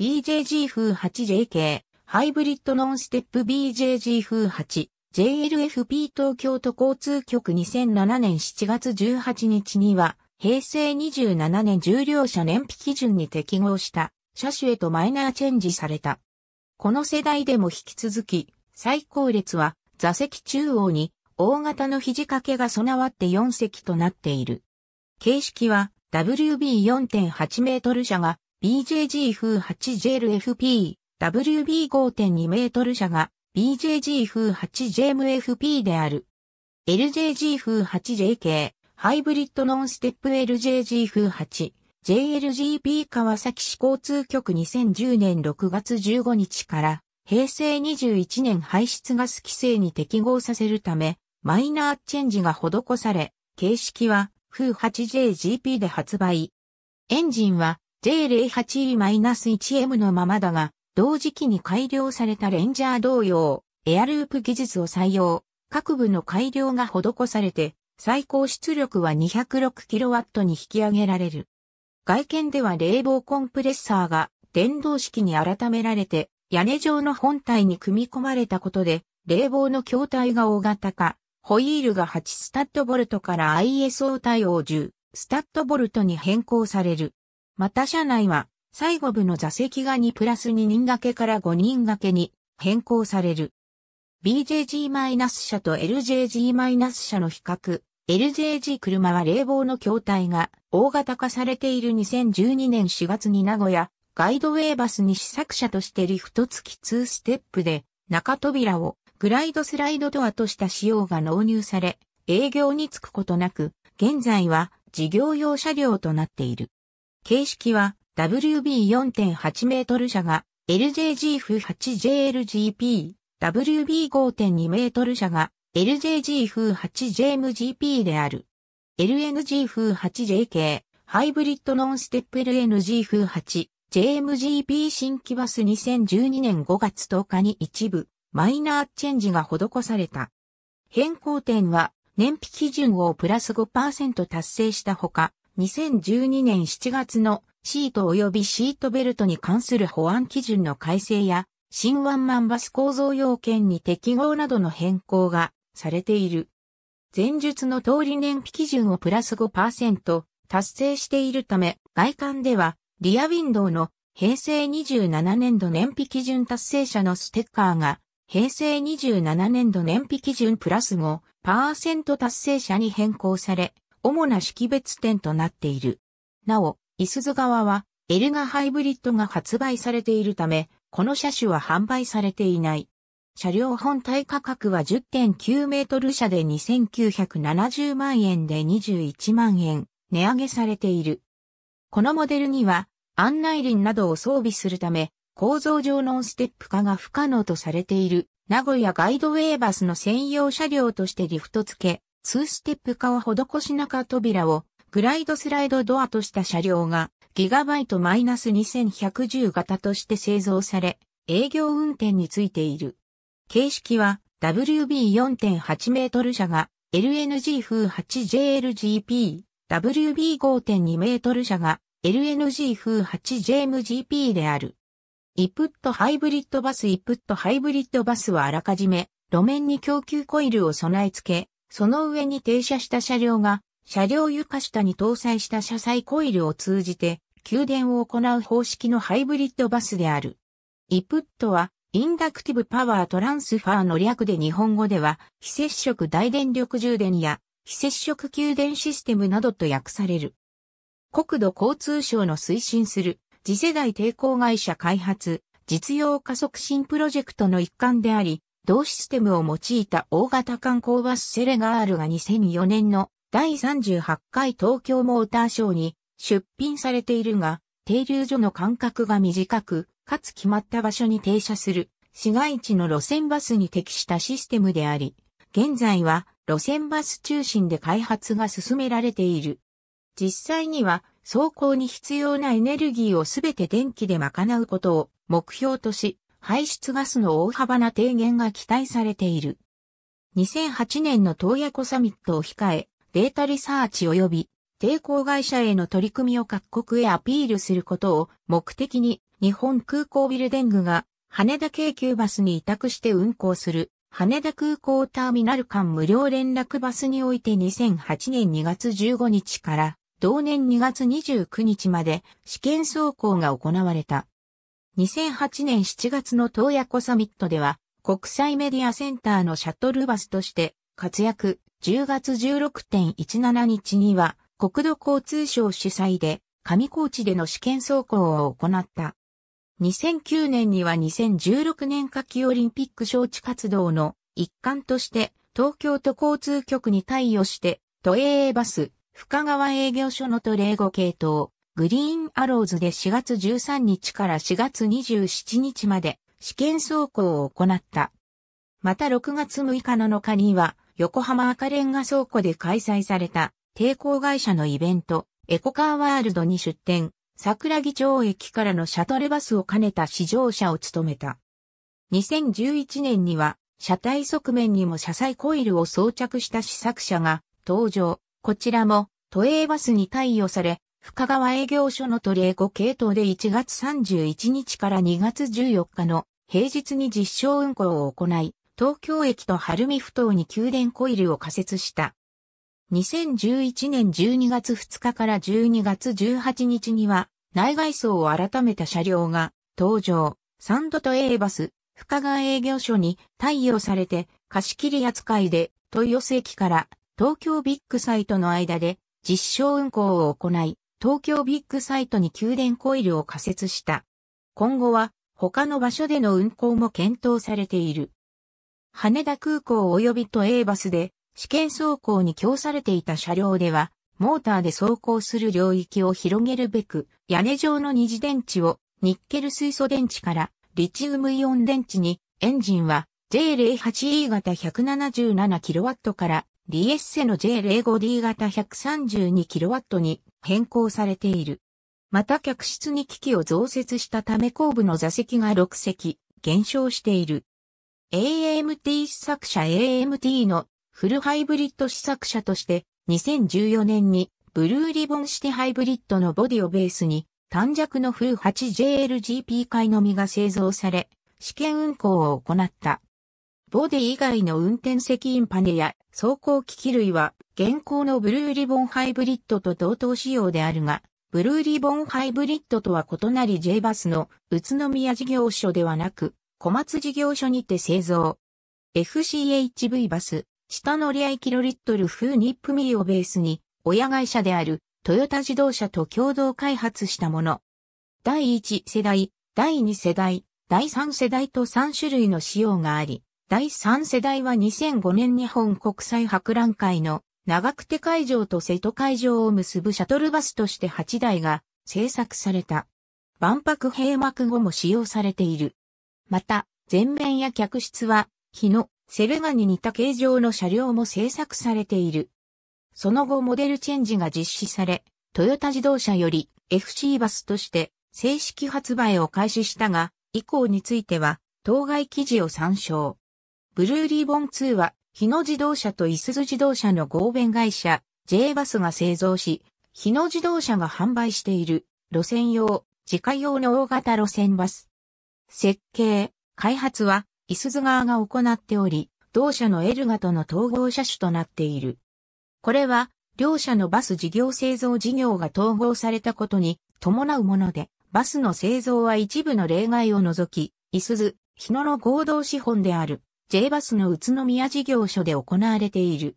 BJG 風 8JK、ハイブリッドノンステップ BJG 風8、JLFP 東京都交通局2007年7月18日には、平成27年重量車燃費基準に適合した車種へとマイナーチェンジされた。この世代でも引き続き、最高列は座席中央に大型の肘掛けが備わって4席となっている。形式は WB4.8 メートル車が BJG 風 8JLFP、WB5.2 メートル車が BJG 風 8JMFP である。LJG 風 8JK、ハイブリッドノンステップ LJG 風8、JLGP 川崎市交通局2010年6月15日から平成21年排出ガス規制に適合させるため、マイナーチェンジが施され、形式は、風 8JGP で発売。エンジンは J08E-1M のままだが、同時期に改良されたレンジャー同様、エアループ技術を採用、各部の改良が施されて、最高出力は 206kW に引き上げられる。外見では冷房コンプレッサーが電動式に改められて、屋根状の本体に組み込まれたことで、冷房の筐体が大型化、ホイールが8スタッドボルトから ISO 対応10スタッドボルトに変更される。また車内は最後部の座席が2プラス2人掛けから5人掛けに変更される。BJG- 車と LJG- 車の比較。LJG 車は冷房の筐体が大型化されている2012年4月に名古屋ガイドウェイバスに試作車としてリフト付き2ステップで中扉をフライドスライドドアとした仕様が納入され、営業に就くことなく、現在は事業用車両となっている。形式は WB4.8 メートル車が LJG-F8JLGP、WB5.2 メートル車が LJG-F8JMGP である。LNG-F8JK、ハイブリッドノンステップ LNG-F8、JMGP 新規バス2012年5月10日に一部マイナーチェンジが施された。変更点は燃費基準をプラス5%達成したほか、2012年7月のシート及びシートベルトに関する保安基準の改正や、新ワンマンバス構造要件に適合などの変更がされている。前述の通り燃費基準をプラス5%達成しているため、外観ではリアウィンドウの平成27年度燃費基準達成者のステッカーが平成27年度燃費基準プラス5%達成者に変更され、主な識別点となっている。なお、イスズ側は、エルガハイブリッドが発売されているため、この車種は販売されていない。車両本体価格は10.9メートル車で2970万円で21万円、値上げされている。このモデルには、案内輪などを装備するため、構造上ノンステップ化が不可能とされている、名古屋ガイドウェイバスの専用車両としてリフト付け、2ステップ化を施し中扉をグライドスライドドアとした車両がギガバイト -2110 型として製造され、営業運転についている。形式は WB4.8 メートル車が LNG 風 8JLGP、WB5.2 メートル車が LNG 風 8JMGP である。イプットハイブリッドバスイプットハイブリッドバスはあらかじめ路面に供給コイルを備え付け、その上に停車した車両が車両床下に搭載した車載コイルを通じて給電を行う方式のハイブリッドバスである。イプットはインダクティブパワートランスファーの略で日本語では非接触大電力充電や非接触給電システムなどと訳される。国土交通省の推進する次世代抵抗会社開発、実用化促進プロジェクトの一環であり、同システムを用いた大型観光バスセレガールが2004年の第38回東京モーターショーに出品されているが、停留所の間隔が短く、かつ決まった場所に停車する市街地の路線バスに適したシステムであり、現在は路線バス中心で開発が進められている。実際には走行に必要なエネルギーをすべて電気で賄うことを目標とし、排出ガスの大幅な低減が期待されている。2008年の東野湖サミットを控え、データリサーチ及び抵抗会社への取り組みを各国へアピールすることを目的に日本空港ビルデングが羽田京急バスに委託して運行する羽田空港ターミナル間無料連絡バスにおいて2008年2月15日から同年2月29日まで試験走行が行われた。2008年7月の東爺湖サミットでは、国際メディアセンターのシャトルバスとして活躍、10月16.17日には、国土交通省主催で、上高地での試験走行を行った。2009年には2016年夏季オリンピック招致活動の一環として、東京都交通局に対応して、都営バス、深川営業所のトレーゴ系統、グリーンアローズで4月13日から4月27日まで試験走行を行った。また6月6日7日には横浜赤レンガ倉庫で開催された抵抗会社のイベント、エコカーワールドに出展、桜木町駅からのシャトルバスを兼ねた試乗車を務めた。2011年には、車体側面にも車載コイルを装着した試作車が登場、こちらも、都営バスに対応され、深川営業所の都営5系統で1月31日から2月14日の平日に実証運行を行い、東京駅と晴海ふ頭に給電コイルを仮設した。2011年12月2日から12月18日には、内外装を改めた車両が登場、サンドと A バス、深川営業所に対応されて、貸し切り扱いで、豊洲駅から東京ビッグサイトの間で実証運行を行い、東京ビッグサイトに給電コイルを仮設した。今後は他の場所での運行も検討されている。羽田空港及び都営バスで試験走行に供されていた車両では、モーターで走行する領域を広げるべく、屋根状の二次電池をニッケル水素電池からリチウムイオン電池に、エンジンは J08E 型 177kW からリエッセの J05D 型 132kW に変更されている。また客室に機器を増設したため後部の座席が6席減少している。AMT 試作車 AMT のフルハイブリッド試作車として2014年にブルーリボンシティハイブリッドのボディをベースに短尺のフル 8JLGP 回のみが製造され試験運行を行った。ボディ以外の運転席インパネや走行機器類は現行のブルーリボンハイブリッドと同等仕様であるが、ブルーリボンハイブリッドとは異なり J バスの宇都宮事業所ではなく、小松事業所にて製造。FCHV バス、下乗り合いキロリットル風ニップミーをベースに、親会社であるトヨタ自動車と共同開発したもの。第1世代、第2世代、第3世代と3種類の仕様があり、第3世代は2005年日本国際博覧会の長久手会場と瀬戸会場を結ぶシャトルバスとして8台が制作された。万博閉幕後も使用されている。また、前面や客室は、日のセルガに似た形状の車両も制作されている。その後モデルチェンジが実施され、トヨタ自動車より FC バスとして正式発売を開始したが、以降については、当該記事を参照。ブルーリーボン2は、日野自動車といすゞ自動車の合弁会社、J バスが製造し、日野自動車が販売している、路線用、自家用の大型路線バス。設計、開発は、いすゞ側が行っており、同社のエルガとの統合車種となっている。これは、両社のバス事業製造事業が統合されたことに伴うもので、バスの製造は一部の例外を除き、いすゞ、日野の合同資本である。J バスの宇都宮事業所で行われている。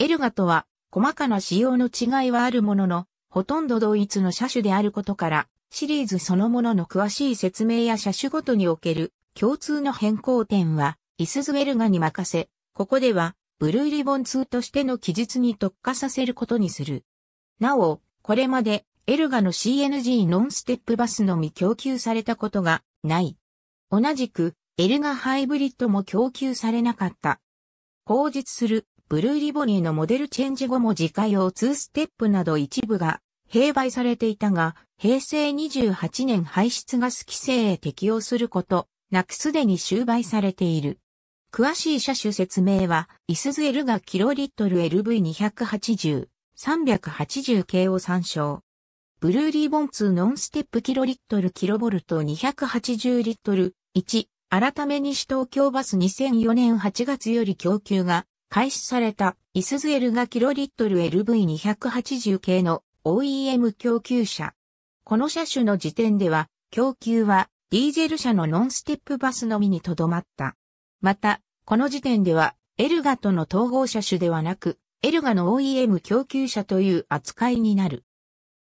エルガとは、細かな仕様の違いはあるものの、ほとんど同一の車種であることから、シリーズそのものの詳しい説明や車種ごとにおける共通の変更点は、イスズエルガに任せ、ここでは、ブルーリボン2としての記述に特化させることにする。なお、これまで、エルガの CNG ノンステップバスのみ供給されたことがない。同じく、エルガハイブリッドも供給されなかった。後日するブルーリボニーのモデルチェンジ後も自家用2ステップなど一部が併売されていたが、平成28年排出ガス規制へ適用することなくすでに終売されている。詳しい車種説明は、イスズエルガキロリットル LV280、380系を参照。ブルーリボン2ノンステップキロリットルキロボルト280リットル1改め西東京バス2004年8月より供給が開始されたイスズエルがキロリットル LV280 系の OEM 供給車。この車種の時点では供給はディーゼル車のノンステップバスのみにとどまった。また、この時点ではエルガとの統合車種ではなく、エルガの OEM 供給車という扱いになる。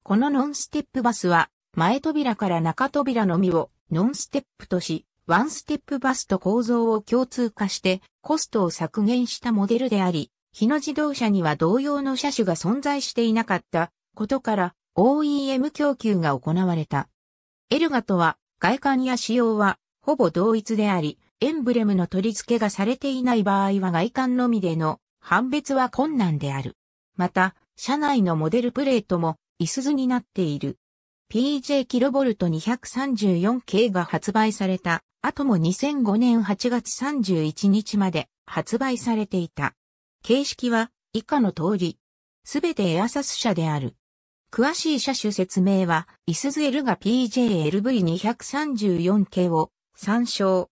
このノンステップバスは前扉から中扉のみをノンステップとし、ワンステップバスと構造を共通化してコストを削減したモデルであり、日野自動車には同様の車種が存在していなかったことから OEM 供給が行われた。エルガとは外観や仕様はほぼ同一であり、エンブレムの取り付けがされていない場合は外観のみでの判別は困難である。また、車内のモデルプレートも、椅子図になっている。PJ キロボルト 234K が発売された後も2005年8月31日まで発売されていた。形式は以下の通り。すべてエアサス社である。詳しい車種説明は、イスズエルが PJLV234K を参照。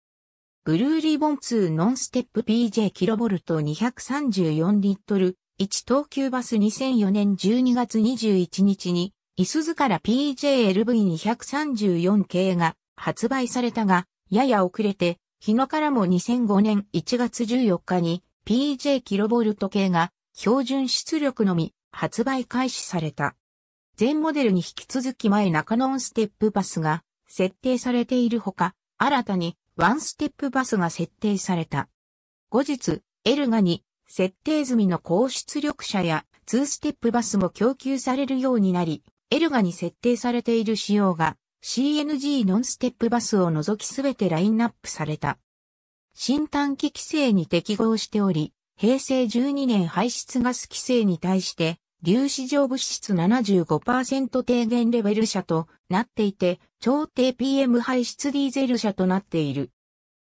ブルーリボン2ノンステップ PJ キロボルト234リットル1東急バス2004年12月21日にイスズから PJLV234 系が発売されたが、やや遅れて、日野からも2005年1月14日に PJ キロボルト系が標準出力のみ発売開始された。全モデルに引き続き前中ノンステップバスが設定されているほか、新たにワンステップバスが設定された。後日、エルガに設定済みの高出力車や2ステップバスも供給されるようになり、エルガに設定されている仕様が CNG ノンステップバスを除きすべてラインナップされた。新短期規制に適合しており、平成12年排出ガス規制に対して、粒子状物質75%低減レベル車となっていて、超低 PM 排出ディーゼル車となっている。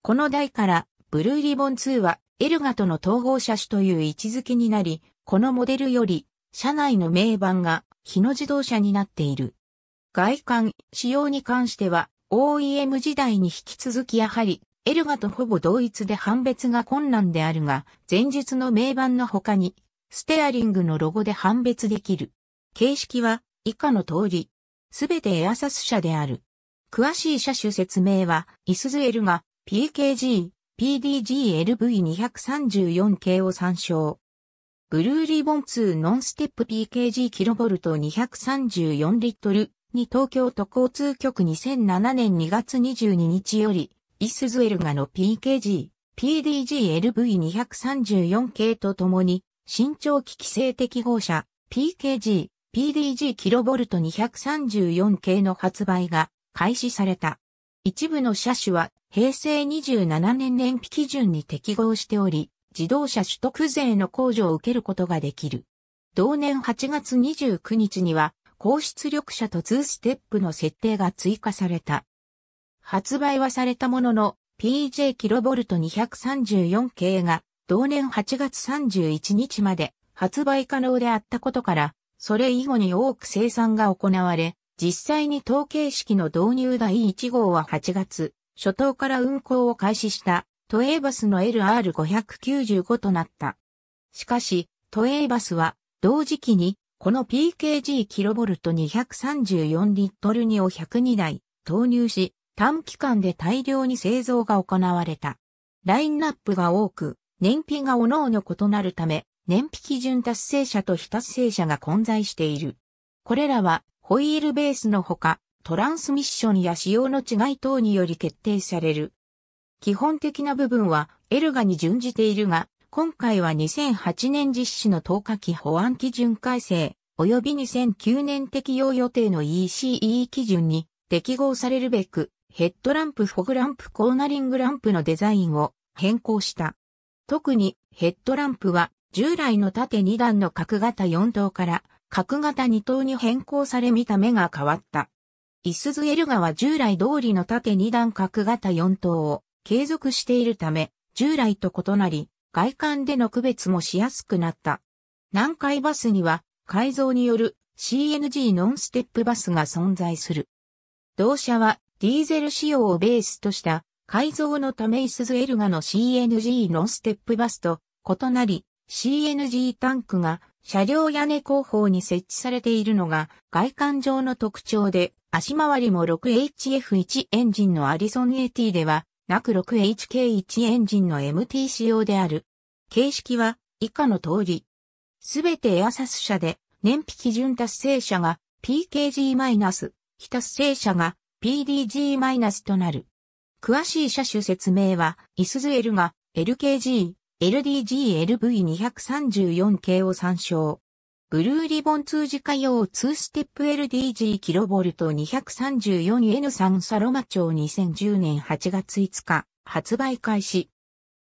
この台から、ブルーリボン2は、エルガとの統合車種という位置づけになり、このモデルより、車内の名板が日野自動車になっている。外観、仕様に関しては、OEM 時代に引き続きやはり、エルガとほぼ同一で判別が困難であるが、前述の名板の他に、ステアリングのロゴで判別できる。形式は、以下の通り、すべてエアサス車である。詳しい車種説明は、イスズエルが PKG、PDG-LV234 系を参照。ブルーリボン2ノンステップ PKG キロボルト234リットルに東京都交通局2007年2月22日より、イスズエルガの PKG、PDG-LV234 系とともに、新長期規制適合車、PKG、PDG キロボルト234系の発売が開始された。一部の車種は平成27年燃費基準に適合しており、自動車取得税の控除を受けることができる。同年8月29日には、高出力車と2ステップの設定が追加された。発売はされたものの、PJ キロボルト234系が同年8月31日まで発売可能であったことから、それ以後に多く生産が行われ、実際に統計式の導入第1号は8月、初頭から運行を開始した都営バスの LR595 となった。しかし、都営バスは、同時期に、この PKG キロボルト234リットル2を102台投入し、短期間で大量に製造が行われた。ラインナップが多く、燃費が各々異なるため、燃費基準達成者と非達成者が混在している。これらは、ホイールベースのほか、トランスミッションや仕様の違い等により決定される。基本的な部分はエルガに準じているが、今回は2008年実施の10日期保安基準改正、及び2009年適用予定の ECE 基準に適合されるべく、ヘッドランプ、フォグランプ、コーナリングランプのデザインを変更した。特にヘッドランプは従来の縦2段の角型4等から角型2等に変更され見た目が変わった。イスズエルガは従来通りの縦2段角型4等を継続しているため、従来と異なり、外観での区別もしやすくなった。南海バスには改造による CNG ノンステップバスが存在する。同社はディーゼル仕様をベースとした改造のためイスズエルガの CNG ノンステップバスと異なり CNG タンクが車両屋根後方に設置されているのが外観上の特徴で足回りも 6HF1 エンジンのアリソン AT ではなく 6HK1 エンジンの MT 仕様である。形式は以下の通り。すべてエアサス社で燃費基準達成者が PKG- 非達成者が PDG- となる。詳しい車種説明は、イスズエルが LKG、LDG、LV234 系を参照。ブルーリボン通じ歌用2ステップ LDG キロボルト 234N3 サロマ町2010年8月5日発売開始。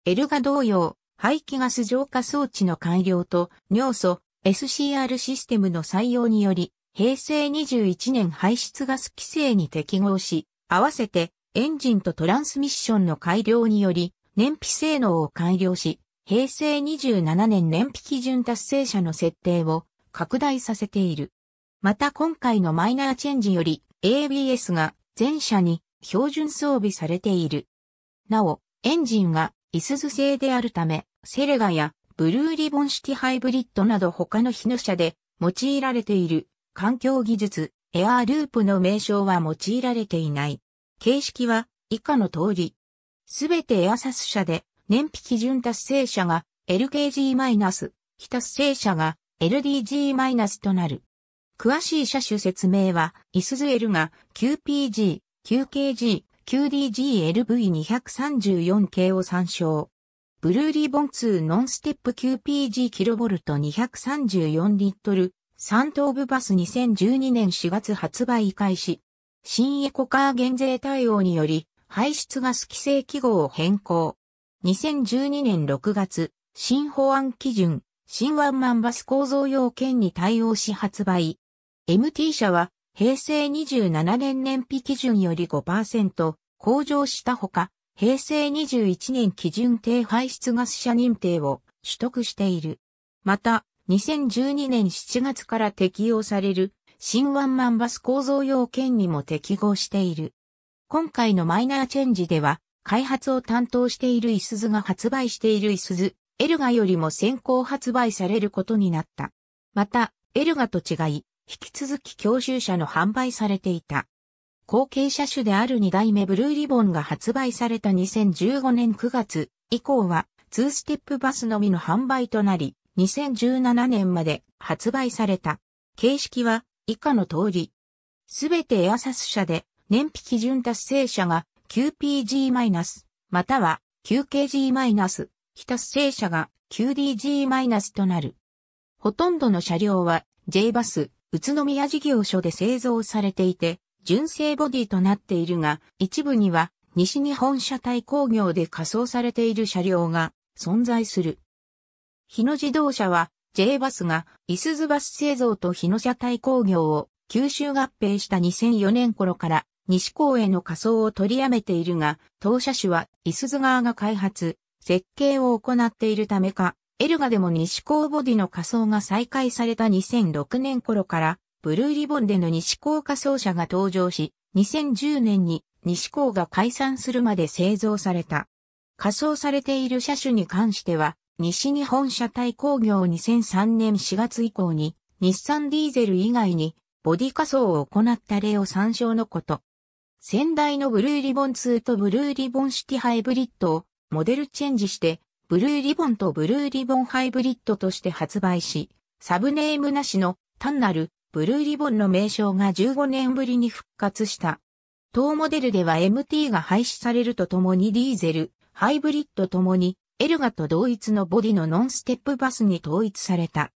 エルガ同様、排気ガス浄化装置の改良と尿素 SCR システムの採用により、平成21年排出ガス規制に適合し、合わせてエンジンとトランスミッションの改良により、燃費性能を改良し、平成27年燃費基準達成者の設定を拡大させている。また今回のマイナーチェンジより ABS が全車に標準装備されている。なお、エンジンがイスズ製であるため、セレガやブルーリボンシティハイブリッドなど他の日の車で用いられている環境技術、エアーループの名称は用いられていない。形式は以下の通り。すべてエアサス車で燃費基準達成者が LKG- 非達成者が LDG- となる。詳しい車種説明は、イスズエルが QPG、QKG、QDGLV234 系を参照。ブルーリボン2ノンステップ 9PG キロボルト234リットル、3等部バス2012年4月発売開始。新エコカー減税対応により、排出ガス規制記号を変更。2012年6月、新法案基準、新ワンマンバス構造要件に対応し発売。MT 社は、平成27年燃費基準より5%向上したほか、平成21年基準低排出ガス車認定を取得している。また、2012年7月から適用される新ワンマンバス構造要件にも適合している。今回のマイナーチェンジでは、開発を担当しているイスズが発売しているイスズ、エルガよりも先行発売されることになった。また、エルガと違い、引き続き教習車の販売されていた。後継車種である2代目ブルーリボンが発売された2015年9月以降は2ステップバスのみの販売となり、2017年まで発売された。形式は以下の通り。すべてエアサス車で燃費基準達成者が 9PG- または q k g たす正車が q d g となる。ほとんどの車両は J バス、宇都宮事業所で製造されていて、純正ボディとなっているが、一部には西日本車体工業で仮装されている車両が存在する。日野自動車は J バスがイスズバス製造と日野車体工業を吸収合併した2004年頃から西港への仮想を取りやめているが、当社種は、イスズ側が開発、設計を行っているためか、エルガでも西港ボディの仮想が再開された2006年頃から、ブルーリボンでの西港仮想車が登場し、2010年に西港が解散するまで製造された。仮想されている車種に関しては、西日本車体工業2003年4月以降に、日産ディーゼル以外に、ボディ仮想を行った例を参照のこと。先代のブルーリボン2とブルーリボンシティハイブリッドをモデルチェンジして、ブルーリボンとブルーリボンハイブリッドとして発売し、サブネームなしの単なるブルーリボンの名称が15年ぶりに復活した。当モデルでは MT が廃止されるとともにディーゼル、ハイブリッドともにエルガと同一のボディのノンステップバスに統一された。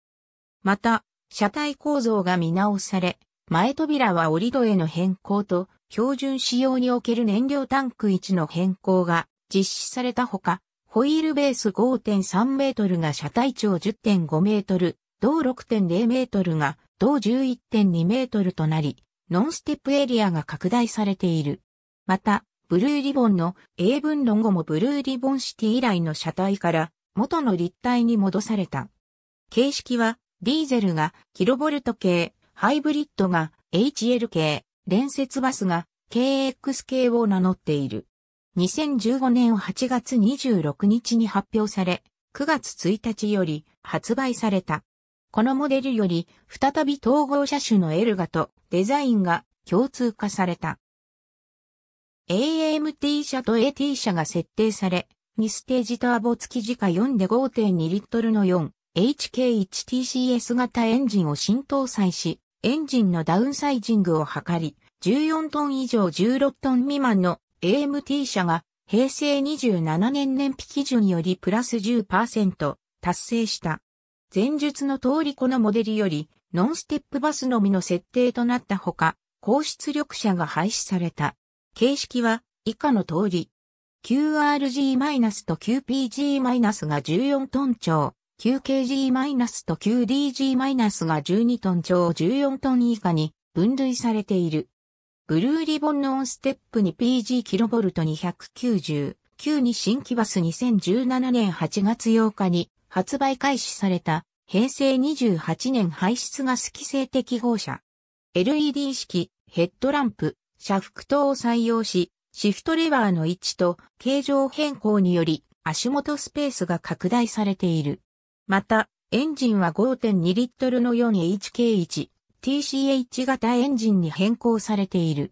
また、車体構造が見直され、前扉は折り戸への変更と標準仕様における燃料タンク位置の変更が実施されたほか、ホイールベース5.3メートルが車体長10.5メートル、同6.0メートルが同11.2メートルとなり、ノンステップエリアが拡大されている。また、ブルーリボンの英文論語もブルーリボンシティ以来の車体から元の立体に戻された。形式はディーゼルがキロボルト系、ハイブリッドが HL 系、連接バスが KX 系を名乗っている。2015年8月26日に発表され、9月1日より発売された。このモデルより再び統合車種のエルガとデザインが共通化された。AMT 車と AT 車が設定され、2ステージターボ付き時価4で5.2リットルの 4HK1TCS 型エンジンを新搭載し、エンジンのダウンサイジングを図り、14トン以上16トン未満の AMT 車が平成27年燃費基準よりプラス10%達成した。前述の通りこのモデルよりノンステップバスのみの設定となったほか、高出力車が廃止された。形式は以下の通り。QRG- と QPG- が14トン超、9kg- と 9dg- が12トン超14トン以下に分類されている。ブルーリボンのオンステップに PG キロボルト290、9に新規バス2017年8月8日に発売開始された平成28年排出ガス規制適合車。LED 式ヘッドランプ、車幅灯を採用し、シフトレバーの位置と形状変更により足元スペースが拡大されている。また、エンジンは5.2リットルの 4HK1 TCH 型エンジンに変更されている。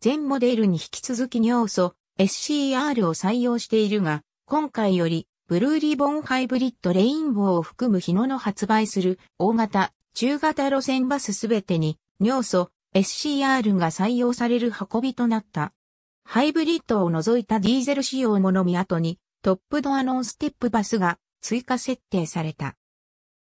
全モデルに引き続き尿素 SCR を採用しているが、今回よりブルーリボンハイブリッドレインボーを含む日野の発売する大型、中型路線バスすべてに尿素 SCR が採用される運びとなった。ハイブリッドを除いたディーゼル仕様のみ後にトップドアノンステップバスが追加設定された。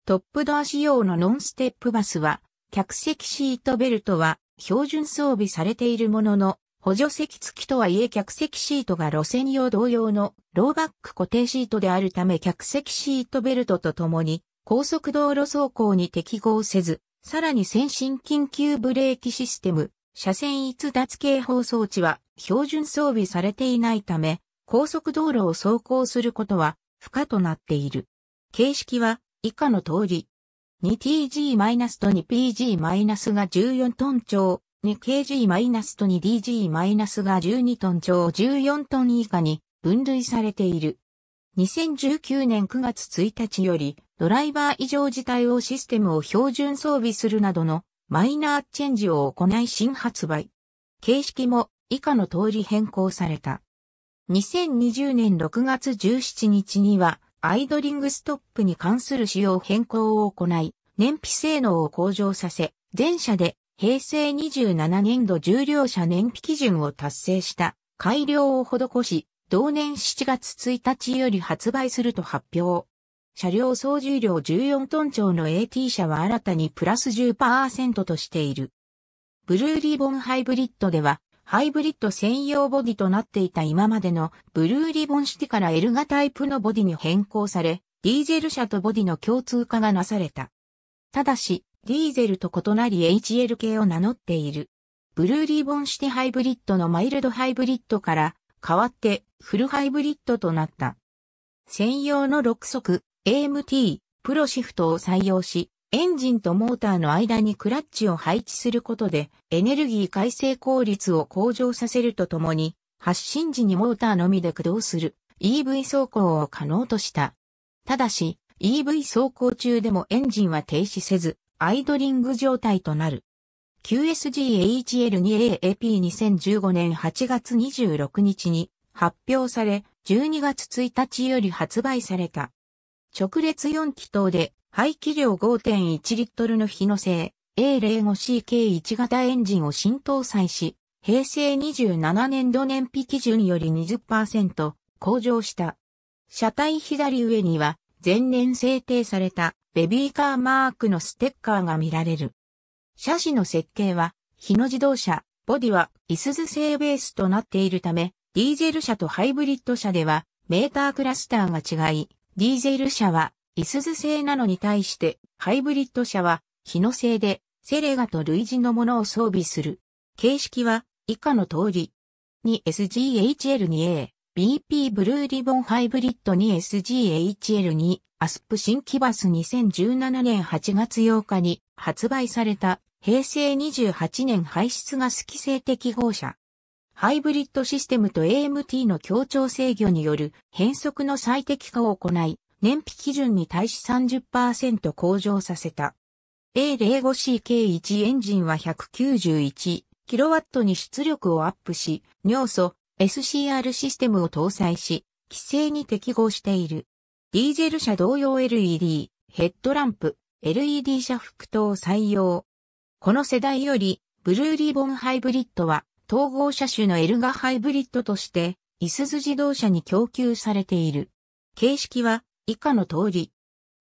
トップドア仕様のノンステップバスは、客席シートベルトは標準装備されているものの、補助席付きとはいえ客席シートが路線用同様のローバック固定シートであるため客席シートベルトとともに高速道路走行に適合せず、さらに先進緊急ブレーキシステム、車線逸脱警報装置は標準装備されていないため、高速道路を走行することは不可となっている。形式は以下の通り。2tg- と 2pg- が14トン超、2kg- と 2dg- が12トン超14トン以下に分類されている。2019年9月1日より、ドライバー異常事態をシステムを標準装備するなどのマイナーチェンジを行い新発売。形式も以下の通り変更された。2020年6月17日には、アイドリングストップに関する仕様変更を行い、燃費性能を向上させ、全車で平成27年度重量車燃費基準を達成した改良を施し、同年7月1日より発売すると発表。車両総重量14トン超の AT 車は新たにプラス10%としている。ブルーリボンハイブリッドではハイブリッド専用ボディとなっていた今までのブルーリボンシティから L 型タイプのボディに変更され、ディーゼル車とボディの共通化がなされた。ただし、ディーゼルと異なり HL 系を名乗っている。ブルーリボンシティハイブリッドのマイルドハイブリッドから変わってフルハイブリッドとなった。専用の6速 AMT プロシフトを採用し、エンジンとモーターの間にクラッチを配置することでエネルギー回生効率を向上させるとともに発進時にモーターのみで駆動する EV 走行を可能とした。ただし EV 走行中でもエンジンは停止せずアイドリング状態となる。QSGHL2AAP2015 年8月26日に発表され12月1日より発売された。直列4気筒で排気量5.1リットルの日の製 A05CK1 型エンジンを新搭載し、平成27年度燃費基準より20%向上した。車体左上には前年制定されたベビーカーマークのステッカーが見られる。車種の設計は、日野自動車、ボディは、イスズ製ベースとなっているため、ディーゼル車とハイブリッド車では、メータークラスターが違い、ディーゼル車は、イスズ製なのに対して、ハイブリッド車は、日野製で、セレガと類似のものを装備する。形式は、以下の通り。2SGHL2A、BP ブルーリボンハイブリッド 2SGHL2、アスプ新規バス2017年8月8日に発売された平成28年排出ガス規制適合車。ハイブリッドシステムと AMT の協調制御による変則の最適化を行い、燃費基準に対し30%向上させた。A05CK1 エンジンは 191kW に出力をアップし、尿素 SCR システムを搭載し、規制に適合している。ディーゼル車同様 LED、ヘッドランプ、LED 車副灯採用。この世代より、ブルーリボンハイブリッドは、統合車種のエルガハイブリッドとして、イスズ自動車に供給されている。形式は、以下の通り。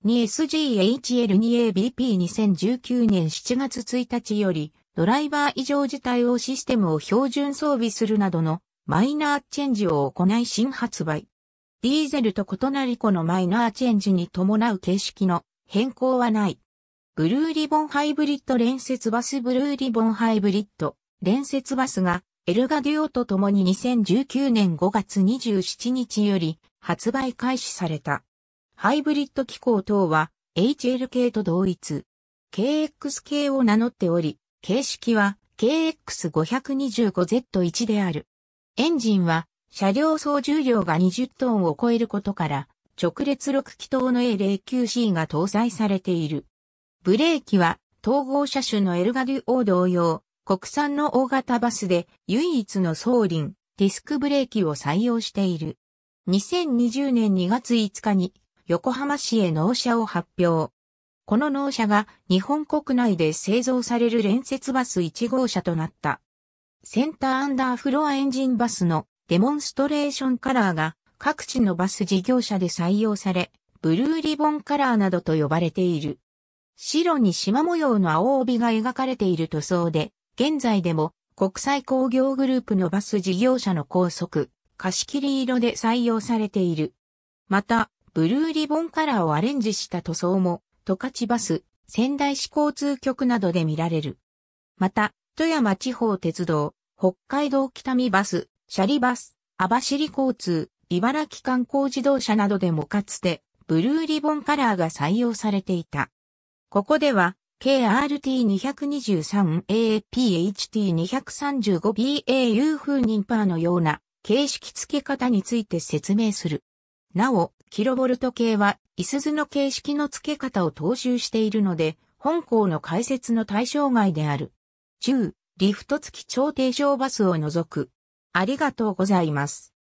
2SGHL2ABP2019 年7月1日より、ドライバー異常事態をシステムを標準装備するなどのマイナーチェンジを行い新発売。ディーゼルと異なりこのマイナーチェンジに伴う形式の変更はない。ブルーリボンハイブリッド連接バスブルーリボンハイブリッド連接バスがエルガデュオと共に2019年5月27日より発売開始された。ハイブリッド機構等は HL 系と同一。KX 系を名乗っており、形式は KX525Z1 である。エンジンは車両総重量が20トンを超えることから、直列6気筒の A09C が搭載されている。ブレーキは統合車種のエルガデュオ同様、国産の大型バスで唯一の総輪、ディスクブレーキを採用している。2020年2月5日に横浜市へ納車を発表。この納車が日本国内で製造される連接バス1号車となった。センターアンダーフロアエンジンバスのデモンストレーションカラーが各地のバス事業者で採用され、ブルーリボンカラーなどと呼ばれている。白に縞模様の青帯が描かれている塗装で、現在でも国際工業グループのバス事業者の高速、貸し切り色で採用されている。また、ブルーリボンカラーをアレンジした塗装も、十勝バス、仙台市交通局などで見られる。また、富山地方鉄道、北海道北見バス、シャリバス、網走交通、茨城観光自動車などでもかつて、ブルーリボンカラーが採用されていた。ここでは、KRT223APHT235BAU 風人パーのような形式付け方について説明する。なお、キロボルト系は、イスズの形式の付け方を踏襲しているので、本校の解説の対象外である。中、リフト付き超低床バスを除く。ありがとうございます。